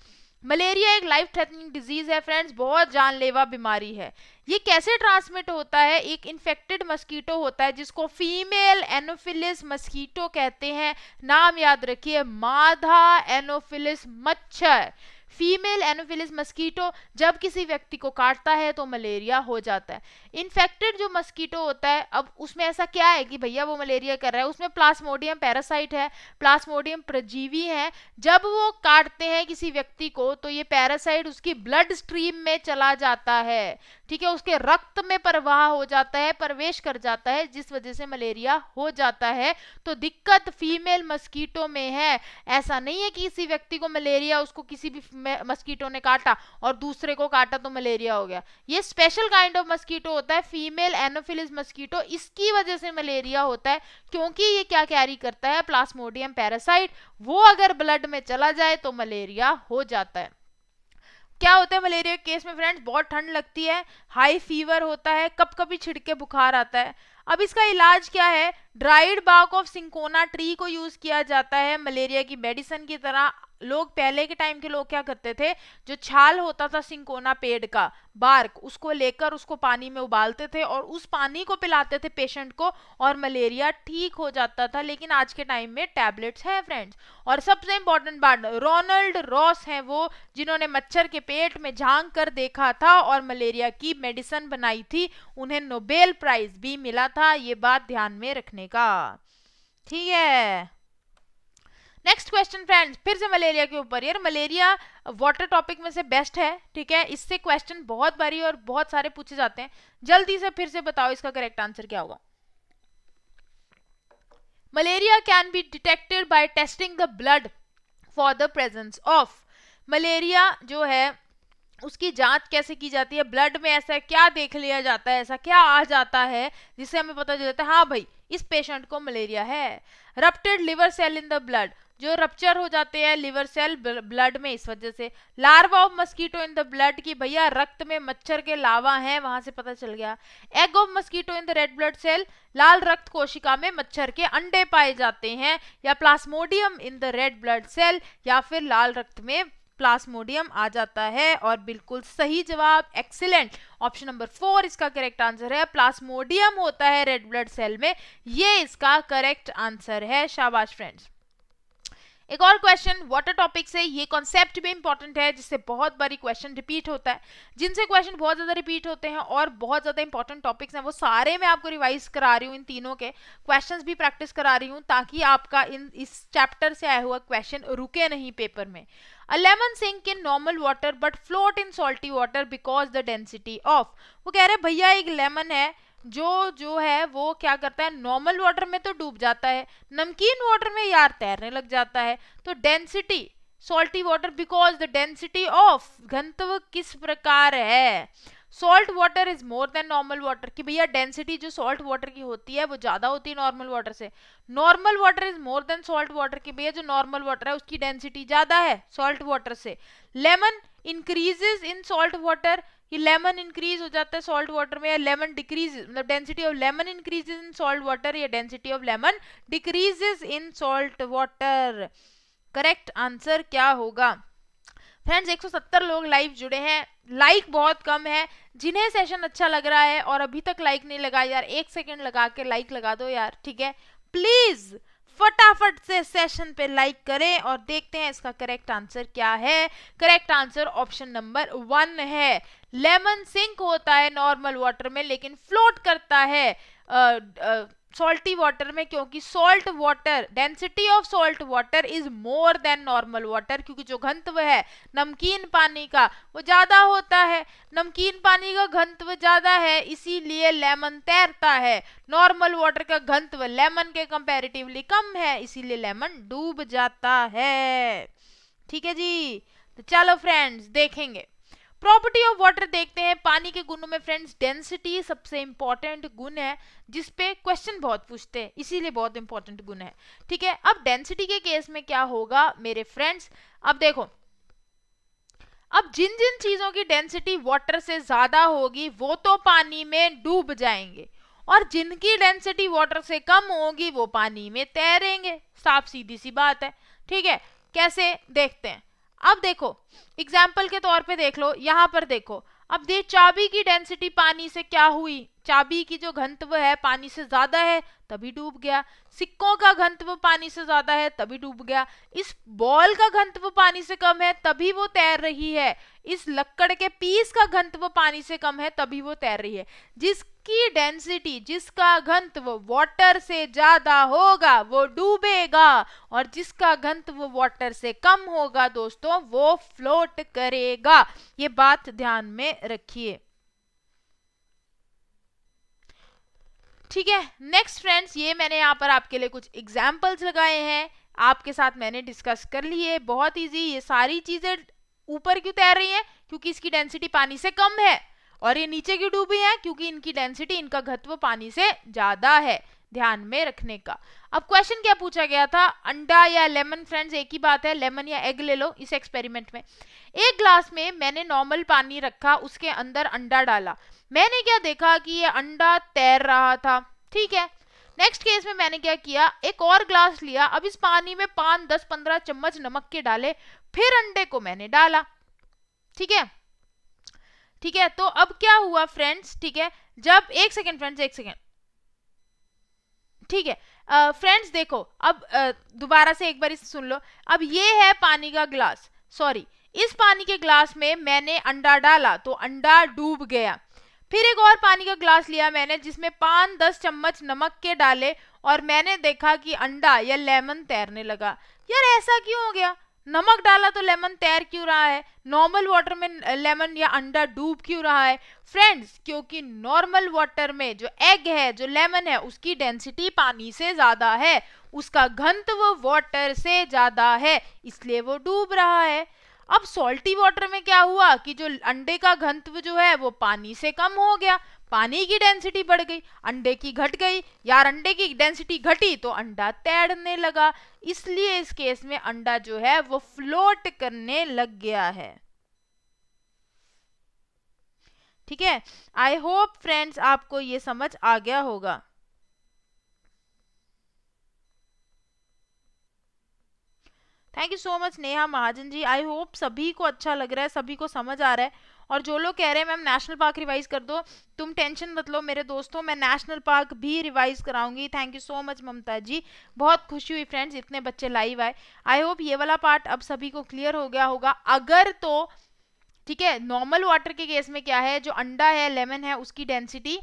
मलेरिया एक लाइफ थ्रेटनिंग डिजीज़ है फ्रेंड्स बहुत जानलेवा बीमारी है ये कैसे ट्रांसमिट होता है एक इन्फेक्टेड मस्कीटो होता है जिसको फीमेल एनोफिलिस मस्कीटो कहते हैं नाम याद रखिए माधा एनोफिलिस मच्छर फीमेल एनोफिलिस मस्कीटो जब किसी व्यक्ति को काटता है तो मलेरिया हो जाता है इन्फेक्टेड जो मस्कीटो होता है अब उसमें ऐसा क्या है कि भैया वो मलेरिया कर रहा है उसमें प्लास्मोडियम पैरासाइट है प्लास्मोडियम प्रजीवी है जब वो काटते हैं किसी व्यक्ति को तो ये पैरासाइट उसकी ब्लड स्ट्रीम में चला जाता है ठीक है उसके रक्त में प्रवाह हो जाता है प्रवेश कर जाता है जिस वजह से मलेरिया हो जाता है तो दिक्कत फीमेल मस्कीटो में है ऐसा नहीं है कि किसी व्यक्ति को मलेरिया उसको किसी भी मस्कीटो ने काटा और दूसरे को काटा तो मलेरिया हो गया ये स्पेशल काइंड ऑफ मस्कीटो होता है फीमेल एनोफिलिस मस्कीटो इसकी वजह से मलेरिया होता है क्योंकि ये क्या कैरी करता है प्लास्मोडियम पैरासाइट वो अगर ब्लड में चला जाए तो मलेरिया हो जाता है क्या होता है मलेरिया केस में फ्रेंड्स बहुत ठंड लगती है हाई फीवर होता है कब कभी छिड़के बुखार आता है अब इसका इलाज क्या है dried bark of cinchona tree को यूज किया जाता है मलेरिया की मेडिसिन की तरह लोग पहले के टाइम के लोग क्या करते थे जो छाल होता था सिंकोना पेड़ का बार्क उसको लेकर उसको पानी में उबालते थे और उस पानी को पिलाते थे पेशेंट को और मलेरिया ठीक हो जाता था लेकिन आज के टाइम में टैबलेट्स हैं फ्रेंड्स और सबसे इम्पोर्टेंट बात रोनल्ड रॉस हैं वो जिन्होंने मच्छर के पेट में झांक कर देखा था और मलेरिया की मेडिसन बनाई थी उन्हें नोबेल प्राइज भी मिला था ये बात ध्यान में रखने का ठीक है नेक्स्ट क्वेश्चन फ्रेंड्स फिर से मलेरिया के ऊपर यार मलेरिया वाटर टॉपिक में से बेस्ट है ठीक है इससे क्वेश्चन बहुत बारी और बहुत सारे पूछे जाते हैं जल्दी से फिर से बताओ इसका करेक्ट आंसर क्या होगा malaria can be detected by testing the blood for the presence of malaria जो है उसकी जांच कैसे की जाती है ब्लड में ऐसा क्या देख लिया जाता है ऐसा क्या आ जाता है जिससे हमें पता चल जाता है हाँ भाई इस पेशेंट को मलेरिया है ruptured liver cell in the blood जो रप्चर हो जाते हैं लिवर सेल ब्लड में इस वजह से larva of mosquito in the blood की भैया रक्त में मच्छर के लावा हैं वहां से पता चल गया egg of mosquito in the red blood cell लाल रक्त कोशिका में मच्छर के अंडे पाए जाते हैं या plasmodium in the red blood cell या फिर लाल रक्त में प्लास्मोडियम आ जाता है और बिल्कुल सही जवाब एक्सीलेंट ऑप्शन नंबर फोर इसका करेक्ट आंसर है प्लास्मोडियम होता है रेड ब्लड सेल में ये इसका करेक्ट आंसर है शाबाश फ्रेंड्स एक और क्वेश्चन वाटर टॉपिक से ये कॉन्सेप्ट भी इंपॉर्टेंट है जिससे बहुत बारी क्वेश्चन रिपीट होता है जिनसे क्वेश्चन बहुत ज़्यादा रिपीट होते हैं और बहुत ज़्यादा इंपॉर्टेंट टॉपिक्स हैं वो सारे मैं आपको रिवाइज करा रही हूँ इन तीनों के क्वेश्चंस भी प्रैक्टिस करा रही हूँ ताकि आपका इन इस चैप्टर से आया हुआ क्वेश्चन रुके नहीं पेपर में A lemon sink in normal water but float in salty water because the density of वो कह रहे भैया एक lemon है जो जो है वो क्या करता है नॉर्मल वाटर में तो डूब जाता है नमकीन वाटर में यार तैरने लग जाता है तो density salty water because the density of घंतव किस प्रकार है salt water is more than normal water कि भैया डेंसिटी जो सॉल्ट वाटर की होती है वो ज़्यादा होती है नॉर्मल वाटर से normal water is more than salt water कि भैया जो नॉर्मल वाटर है उसकी डेंसिटी ज़्यादा है सॉल्ट वाटर से lemon increases in salt water कि लेमन इंक्रीज हो जाता है सॉल्ट वाटर में या लेमन डिक्रीज मतलब density of lemon increases in salt water या density of lemon decreases in salt water correct answer क्या होगा फ्रेंड्स 170 लोग लाइव जुड़े हैं लाइक बहुत कम है जिन्हें सेशन अच्छा लग रहा है और अभी तक लाइक नहीं लगा यार एक सेकेंड लगा के लाइक लगा दो यार ठीक है प्लीज़ फटाफट से सेशन पे लाइक करें और देखते हैं इसका करेक्ट आंसर क्या है correct answer option number one है लेमन सिंक होता है नॉर्मल वाटर में लेकिन फ्लोट करता है आ, आ, सॉल्टी वाटर में क्योंकि salt water density of salt water is more than normal water क्योंकि जो घनत्व है नमकीन पानी का वो ज़्यादा होता है नमकीन पानी का घनत्व ज़्यादा है इसीलिए लेमन तैरता है नॉर्मल वाटर का घनत्व लेमन के कंपैरेटिवली कम है इसीलिए लेमन डूब जाता है ठीक है जी तो चलो फ्रेंड्स देखेंगे प्रॉपर्टी ऑफ वाटर देखते हैं पानी के गुणों में फ्रेंड्स डेंसिटी सबसे इंपॉर्टेंट गुण है जिसपे क्वेश्चन बहुत पूछते हैं इसीलिए बहुत इंपॉर्टेंट गुण है ठीक है अब डेंसिटी के केस में क्या होगा मेरे फ्रेंड्स अब देखो अब जिन जिन चीजों की डेंसिटी वाटर से ज्यादा होगी वो तो पानी में डूब जाएंगे और जिनकी डेंसिटी वाटर से कम होगी वो पानी में तैरेंगे साफ सीधी सी बात है ठीक है कैसे देखते हैं अब देखो एग्जाम्पल के तौर पे देख लो यहाँ पर देखो अब देख चाबी की डेंसिटी पानी से क्या हुई चाबी की जो घनत्व है पानी से ज़्यादा है तभी डूब गया सिक्कों का घनत्व पानी से ज्यादा है तभी डूब गया इस बॉल का घनत्व पानी से कम है तभी वो तैर रही है इस लकड़ के पीस का घनत्व पानी से कम है तभी वो तैर रही है जिसकी डेंसिटी जिसका घनत्व वाटर से ज्यादा होगा वो डूबेगा और जिसका घनत्व वाटर से कम होगा दोस्तों वो फ्लोट करेगा ये बात ध्यान में रखिए ठीक है नेक्स्ट फ्रेंड्स ये मैंने यहाँ पर आपके लिए कुछ एग्जाम्पल्स लगाए हैं आपके साथ मैंने डिस्कस कर लिए बहुत ईजी ये सारी चीज़ें ऊपर क्यों तैर रही हैं क्योंकि इसकी डेंसिटी पानी से कम है और ये नीचे क्यों डूबी हैं क्योंकि इनकी डेंसिटी इनका घत्व पानी से ज़्यादा है ध्यान में रखने का अब क्वेश्चन क्या पूछा गया था अंडा या लेमन फ्रेंड्स एक ही बात है लेमन या एग ले लो इस एक्सपेरिमेंट में एक ग्लास में मैंने नॉर्मल पानी रखा उसके अंदर अंडा डाला मैंने क्या देखा कि ये अंडा तैर रहा था ठीक है नेक्स्ट केस में मैंने क्या किया एक और ग्लास लिया अब इस पानी में पाँच दस पंद्रह चम्मच नमक के डाले फिर अंडे को मैंने डाला ठीक है ठीक है तो अब क्या हुआ फ्रेंड्स ठीक है जब एक सेकेंड फ्रेंड्स एक सेकेंड ठीक है फ्रेंड्स देखो अब दोबारा से एक बार सुन लो अब ये है पानी का ग्लास सॉरी इस पानी के ग्लास में मैंने अंडा डाला तो अंडा डूब गया फिर एक और पानी का ग्लास लिया मैंने जिसमें पान दस चम्मच नमक के डाले और मैंने देखा कि अंडा या लेमन तैरने लगा यार ऐसा क्यों हो गया नमक डाला तो लेमन तैर क्यों रहा है नॉर्मल वाटर में लेमन या अंडा डूब क्यों रहा है फ्रेंड्स क्योंकि नॉर्मल वाटर में जो एग है जो लेमन है उसकी डेंसिटी पानी से ज़्यादा है उसका घनत्व वाटर से ज़्यादा है इसलिए वो डूब रहा है अब सॉल्टी वाटर में क्या हुआ कि जो अंडे का घनत्व जो है वो पानी से कम हो गया पानी की डेंसिटी बढ़ गई अंडे की घट गई यार अंडे की डेंसिटी घटी तो अंडा तैरने लगा इसलिए इस केस में अंडा जो है वो फ्लोट करने लग गया है ठीक है आई होप फ्रेंड्स आपको ये समझ आ गया होगा thank you so much Neha Mahajan ji I hope सभी को अच्छा लग रहा है सभी को समझ आ रहा है और जो लोग कह रहे हैं मैम नेशनल पार्क रिवाइज़ कर दो तुम टेंशन मत लो मेरे दोस्तों मैं नेशनल पार्क भी रिवाइज़ कराऊंगी thank you so much Mamta ji बहुत खुशी हुई फ्रेंड्स इतने बच्चे लाइव आए आई होप ये वाला पार्ट अब सभी को क्लियर हो गया होगा अगर तो ठीक है नॉर्मल वाटर के केस में क्या है जो अंडा है लेमन है उसकी डेंसिटी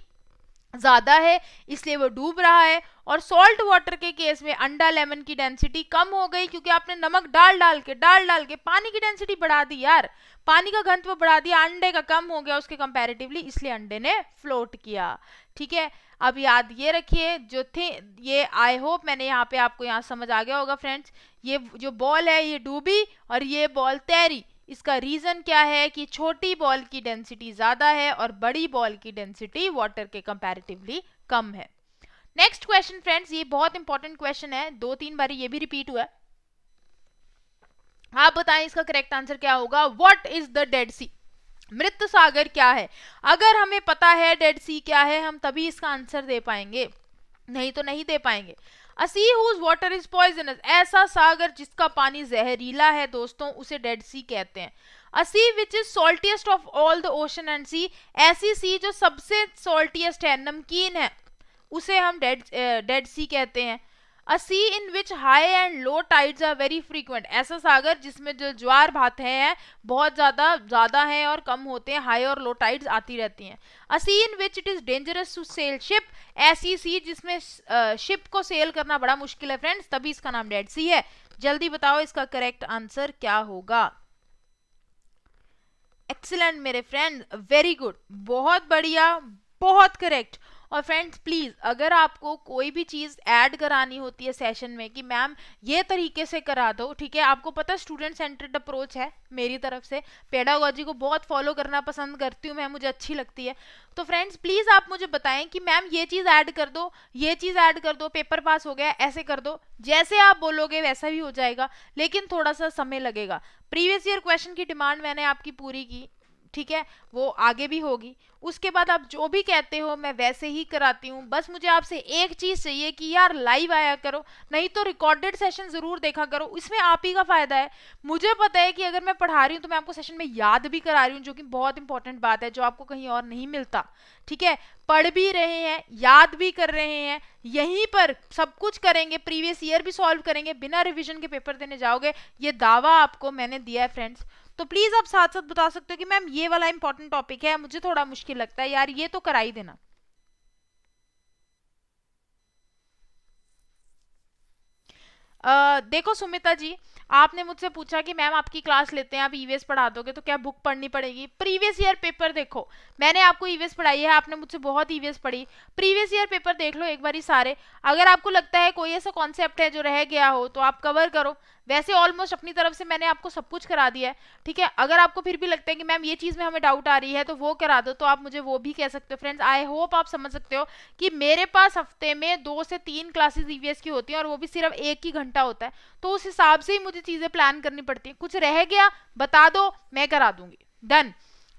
ज़्यादा है इसलिए वो डूब रहा है और सॉल्ट वाटर के केस में अंडा लेमन की डेंसिटी कम हो गई क्योंकि आपने नमक डाल डाल के डाल डाल के पानी की डेंसिटी बढ़ा दी यार पानी का घनत्व बढ़ा दिया अंडे का कम हो गया उसके कंपैरेटिवली इसलिए अंडे ने फ्लोट किया ठीक है अब याद ये रखिए जो थे ये आई होप मैंने यहाँ पे आपको यहाँ समझ आ गया होगा फ्रेंड्स ये जो बॉल है ये डूबी और ये बॉल तैरी इसका रीज़न क्या है कि छोटी बॉल की डेंसिटी ज़्यादा है और बड़ी बॉल की डेंसिटी वाटर के कंपैरेटिवली कम है नेक्स्ट क्वेश्चन फ्रेंड्स ये बहुत इंपॉर्टेंट क्वेश्चन है दो तीन बार ये भी रिपीट हुआ आप बताएं इसका करेक्ट आंसर क्या होगा what is the dead sea मृत सागर क्या है अगर हमें पता है डेड सी क्या है हम तभी इसका आंसर दे पाएंगे नहीं तो नहीं दे पाएंगे असी हुज वाटर इज पॉइजनस ऐसा सागर जिसका पानी जहरीला है दोस्तों उसे डेड सी कहते हैं a sea which is saltiest of all the ocean and sea ऐसी सी जो सबसे सॉल्टियस्ट है नमकीन है उसे हम डेड डेड सी कहते हैं a sea in which high and low tides are very frequent ऐसा सागर जिसमें जो ज्वार भाते हैं बहुत ज़्यादा ज़्यादा हैं और कम होते हैं हाई और लो टाइड्स आती रहती हैं a sea in which it is dangerous to sail ship ऐसी सी जिसमें शिप को सेल करना बड़ा मुश्किल है फ्रेंड्स तभी इसका नाम डेड सी है जल्दी बताओ इसका करेक्ट आंसर क्या होगा एक्सेलेंट मेरे फ्रेंड वेरी गुड बहुत बढ़िया बहुत करेक्ट और फ्रेंड्स प्लीज़ अगर आपको कोई भी चीज़ ऐड करानी होती है सेशन में कि मैम ये तरीके से करा दो ठीक है आपको पता स्टूडेंट सेंटर्ड अप्रोच है मेरी तरफ से पेडागोजी को बहुत फॉलो करना पसंद करती हूँ मैं मुझे अच्छी लगती है तो फ्रेंड्स प्लीज़ आप मुझे बताएं कि मैम ये चीज़ ऐड कर दो ये चीज़ ऐड कर दो पेपर पास हो गया ऐसे कर दो जैसे आप बोलोगे वैसा भी हो जाएगा लेकिन थोड़ा सा समय लगेगा प्रीवियस ईयर क्वेश्चन की डिमांड मैंने आपकी पूरी की ठीक है वो आगे भी होगी उसके बाद आप जो भी कहते हो मैं वैसे ही कराती हूँ बस मुझे आपसे एक चीज़ चाहिए कि यार लाइव आया करो नहीं तो रिकॉर्डेड सेशन ज़रूर देखा करो इसमें आप ही का फ़ायदा है मुझे पता है कि अगर मैं पढ़ा रही हूँ तो मैं आपको सेशन में याद भी करा रही हूँ जो कि बहुत इंपॉर्टेंट बात है जो आपको कहीं और नहीं मिलता ठीक है पढ़ भी रहे हैं याद भी कर रहे हैं यहीं पर सब कुछ करेंगे प्रीवियस ईयर भी सॉल्व करेंगे बिना रिविजन के पेपर देने जाओगे ये दावा आपको मैंने दिया है फ्रेंड्स तो प्लीज़ आप साथ साथ बता सकते हो कि मैम ये वाला इंपॉर्टेंट टॉपिक है मुझे थोड़ा मुश्किल लगता है यार ये तो करा ही देना आ, देखो सुमिता जी आपने मुझसे पूछा कि मैम आपकी क्लास लेते हैं आप ईवीएस e पढ़ा दोगे तो क्या बुक पढ़नी पड़ेगी प्रीवियस ईयर पेपर देखो मैंने आपको ईवीएस e पढ़ाई है आपने मुझसे बहुत ईवीएस e पढ़ी प्रीवियस ईयर पेपर देख लो एक बार सारे अगर आपको लगता है कोई ऐसा कॉन्सेप्ट है जो रह गया हो तो आप कवर करो वैसे ऑलमोस्ट अपनी तरफ से मैंने आपको सब कुछ करा दिया है ठीक है अगर आपको फिर भी लगता है कि मैम ये चीज़ में हमें डाउट आ रही है तो वो करा दो तो आप मुझे वो भी कह सकते हो फ्रेंड्स आई होप आप समझ सकते हो कि मेरे पास हफ्ते में दो से तीन क्लासेज ई e की होती हैं और वो भी सिर्फ एक ही घंटा होता है तो उस हिसाब से ही मुझे चीज़ें प्लान करनी पड़ती हैं कुछ रह गया बता दो मैं करा दूंगी डन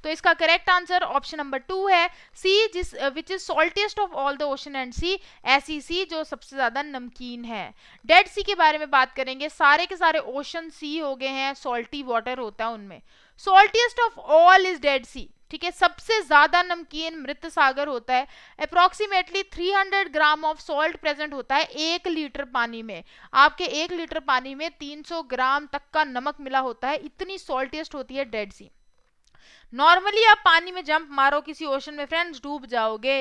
तो इसका correct answer option number two है सी जिस which is saltest of all the ocean and sea ऐसी सी जो सबसे ज़्यादा नमकीन है डेड सी के बारे में बात करेंगे सारे के सारे ओशन सी हो गए हैं सॉल्टी वाटर होता है उनमें saltiest of all is dead sea ठीक है सबसे ज़्यादा नमकीन मृत सागर होता है approximately 300 gram of salt present होता है एक लीटर पानी में आपके एक लीटर पानी में 300 ग्राम तक का नमक मिला होता है इतनी सॉल्टेस्ट होती है डेड सी नॉर्मली आप पानी में जंप मारो किसी ओशन में फ्रेंड्स डूब जाओगे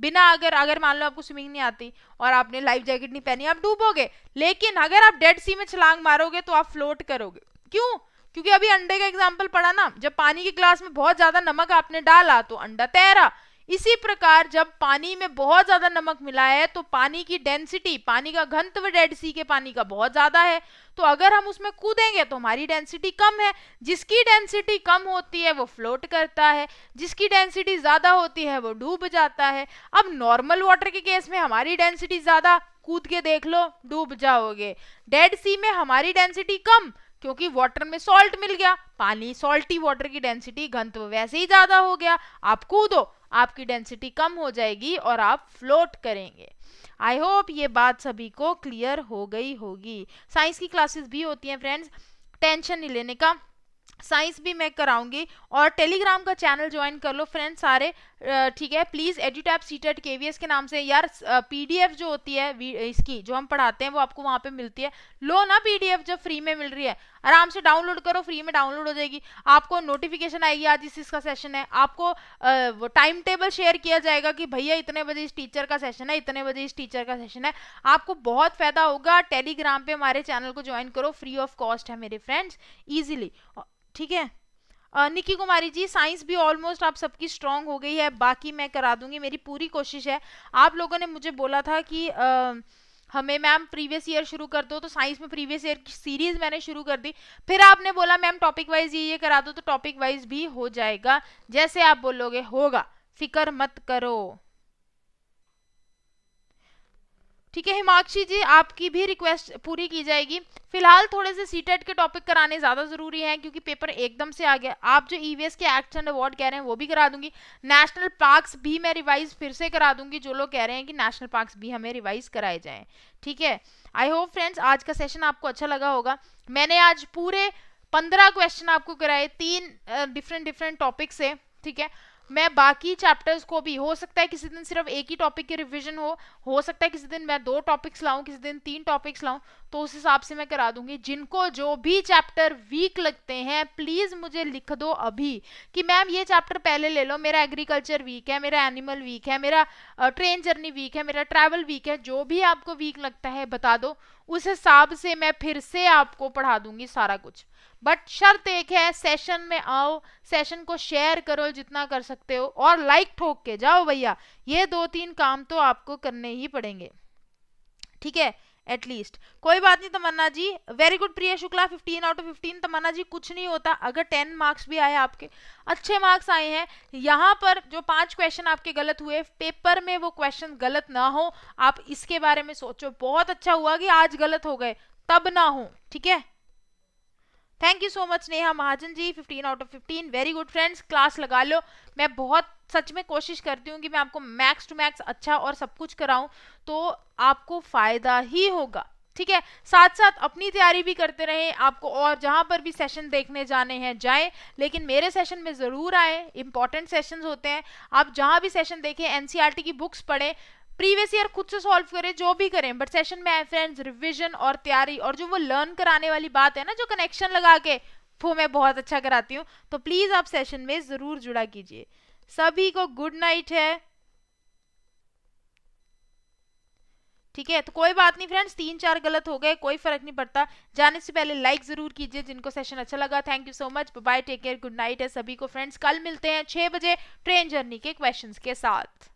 बिना अगर अगर मान लो आपको स्विमिंग नहीं आती और आपने लाइफ जैकेट नहीं पहनी आप डूबोगे लेकिन अगर आप डेड सी में छलांग मारोगे तो आप फ्लोट करोगे क्यों क्योंकि अभी अंडे का एग्जाम्पल पड़ा ना जब पानी के ग्लास में बहुत ज़्यादा नमक आपने डाला तो अंडा तैरा इसी प्रकार जब पानी में बहुत ज़्यादा नमक मिला है तो पानी की डेंसिटी पानी का घनत्व डेड सी के पानी का बहुत ज़्यादा है तो अगर हम उसमें कूदेंगे तो हमारी डेंसिटी कम है जिसकी डेंसिटी कम होती है वो फ्लोट करता है जिसकी डेंसिटी ज़्यादा होती है वो डूब जाता है अब नॉर्मल वाटर के केस में हमारी डेंसिटी ज़्यादा कूद के देख लो डूब जाओगे डेड सी में हमारी डेंसिटी कम क्योंकि वाटर में सॉल्ट मिल गया पानी सॉल्टी वाटर की डेंसिटी घनत्व वैसे ही ज़्यादा हो गया आप कूदो आपकी डेंसिटी कम हो जाएगी और आप फ्लोट करेंगे आई होप ये बात सभी को क्लियर हो गई होगी साइंस की क्लासेस भी होती हैं फ्रेंड्स टेंशन नहीं लेने का साइंस भी मैं कराऊंगी और टेलीग्राम का चैनल ज्वाइन कर लो फ्रेंड्स सारे ठीक है प्लीज़ सी टेट के के नाम से यार पीडीएफ जो होती है इसकी जो हम पढ़ाते हैं वो आपको वहाँ पे मिलती है लो ना पीडीएफ जब फ्री में मिल रही है आराम से डाउनलोड करो फ्री में डाउनलोड हो जाएगी आपको नोटिफिकेशन आएगी आज इस इसका सेशन है आपको टाइम टेबल शेयर किया जाएगा कि भैया इतने बजे इस टीचर का सेशन है इतने बजे इस टीचर का सेशन है आपको बहुत फ़ायदा होगा टेलीग्राम पर हमारे चैनल को ज्वाइन करो फ्री ऑफ कॉस्ट है मेरे फ्रेंड्स ईजिली ठीक है निकी कुमारी जी साइंस भी ऑलमोस्ट आप सबकी स्ट्रांग हो गई है बाकी मैं करा दूंगी मेरी पूरी कोशिश है आप लोगों ने मुझे बोला था कि आ, हमें मैम प्रीवियस ईयर शुरू कर दो तो साइंस में प्रीवियस ईयर की सीरीज मैंने शुरू कर दी फिर आपने बोला मैम टॉपिक वाइज ये ये करा दो तो टॉपिक वाइज भी हो जाएगा जैसे आप बोलोगे होगा फिक्र मत करो ठीक है हिमाक्षी जी आपकी भी रिक्वेस्ट पूरी की जाएगी फिलहाल थोड़े से सी e के टॉपिक कराने ज़्यादा ज़रूरी हैं क्योंकि पेपर एकदम से आ गया आप जो ई e के एक्शन अवार्ड कह रहे हैं वो भी करा दूंगी नेशनल पार्क्स भी मैं रिवाइज फिर से करा दूंगी जो लोग कह रहे हैं कि नेशनल पार्क्स भी हमें रिवाइज कराए जाएँ ठीक है आई होप फ्रेंड्स आज का सेशन आपको अच्छा लगा होगा मैंने आज पूरे पंद्रह क्वेश्चन आपको कराए तीन डिफरेंट डिफरेंट टॉपिक से ठीक है मैं बाकी चैप्टर्स को भी हो सकता है किसी दिन सिर्फ एक ही टॉपिक की रिविजन हो हो सकता है किसी दिन मैं दो टॉपिक्स लाऊं किसी दिन तीन टॉपिक्स लाऊं तो उस हिसाब से मैं करा दूंगी जिनको जो भी चैप्टर वीक लगते हैं प्लीज़ मुझे लिख दो अभी कि मैम ये चैप्टर पहले ले लो मेरा एग्रीकल्चर वीक है मेरा एनिमल वीक है मेरा ट्रेन जर्नी वीक है मेरा ट्रैवल वीक है जो भी आपको वीक लगता है बता दो उस हिसाब से मैं फिर से आपको पढ़ा दूंगी सारा कुछ बट शर्त एक है सेशन में आओ सेशन को शेयर करो जितना कर सकते हो और लाइक ठोक के जाओ भैया ये दो तीन काम तो आपको करने ही पड़ेंगे ठीक है एटलीस्ट कोई बात नहीं Tamanna ji very good Priya Shukla 15 out of 15 Tamanna ji कुछ नहीं होता अगर 10 मार्क्स भी आए आपके अच्छे मार्क्स आए हैं यहाँ पर जो पांच क्वेश्चन आपके गलत हुए पेपर में वो क्वेश्चन गलत ना हो आप इसके बारे में सोचो बहुत अच्छा हुआ कि आज गलत हो गए तब ना हो ठीक है thank you so much Neha Mahajan ji 15 out of 15 very good friends class लगा लो मैं बहुत सच में कोशिश करती हूँ कि मैं आपको मैक्स टू मैक्स अच्छा और सब कुछ कराऊँ तो आपको फ़ायदा ही होगा ठीक है साथ साथ अपनी तैयारी भी करते रहें आपको और जहाँ पर भी सेशन देखने जाने हैं जाएं लेकिन मेरे सेशन में ज़रूर आएँ इंपॉर्टेंट सेशंस होते हैं आप जहाँ भी सेशन देखें एनसीईआरटी e की बुक्स पढ़ें प्रीवियस ईयर खुद से सॉल्व करें जो भी करें बट सेशन में फ्रेंड्स रिविजन और तैयारी और जो वो लर्न कराने वाली बात है ना जो कनेक्शन लगा के वो मैं बहुत अच्छा कराती हूँ तो प्लीज़ आप सेशन में ज़रूर जुड़ा कीजिए सभी को गुड नाइट है ठीक है तो कोई बात नहीं फ्रेंड्स तीन चार गलत हो गए कोई फर्क नहीं पड़ता जाने से पहले लाइक ज़रूर कीजिए जिनको सेशन अच्छा लगा thank you so much bye take care good night है सभी को फ्रेंड्स कल मिलते हैं छह बजे ट्रेन जर्नी के क्वेश्चंस के साथ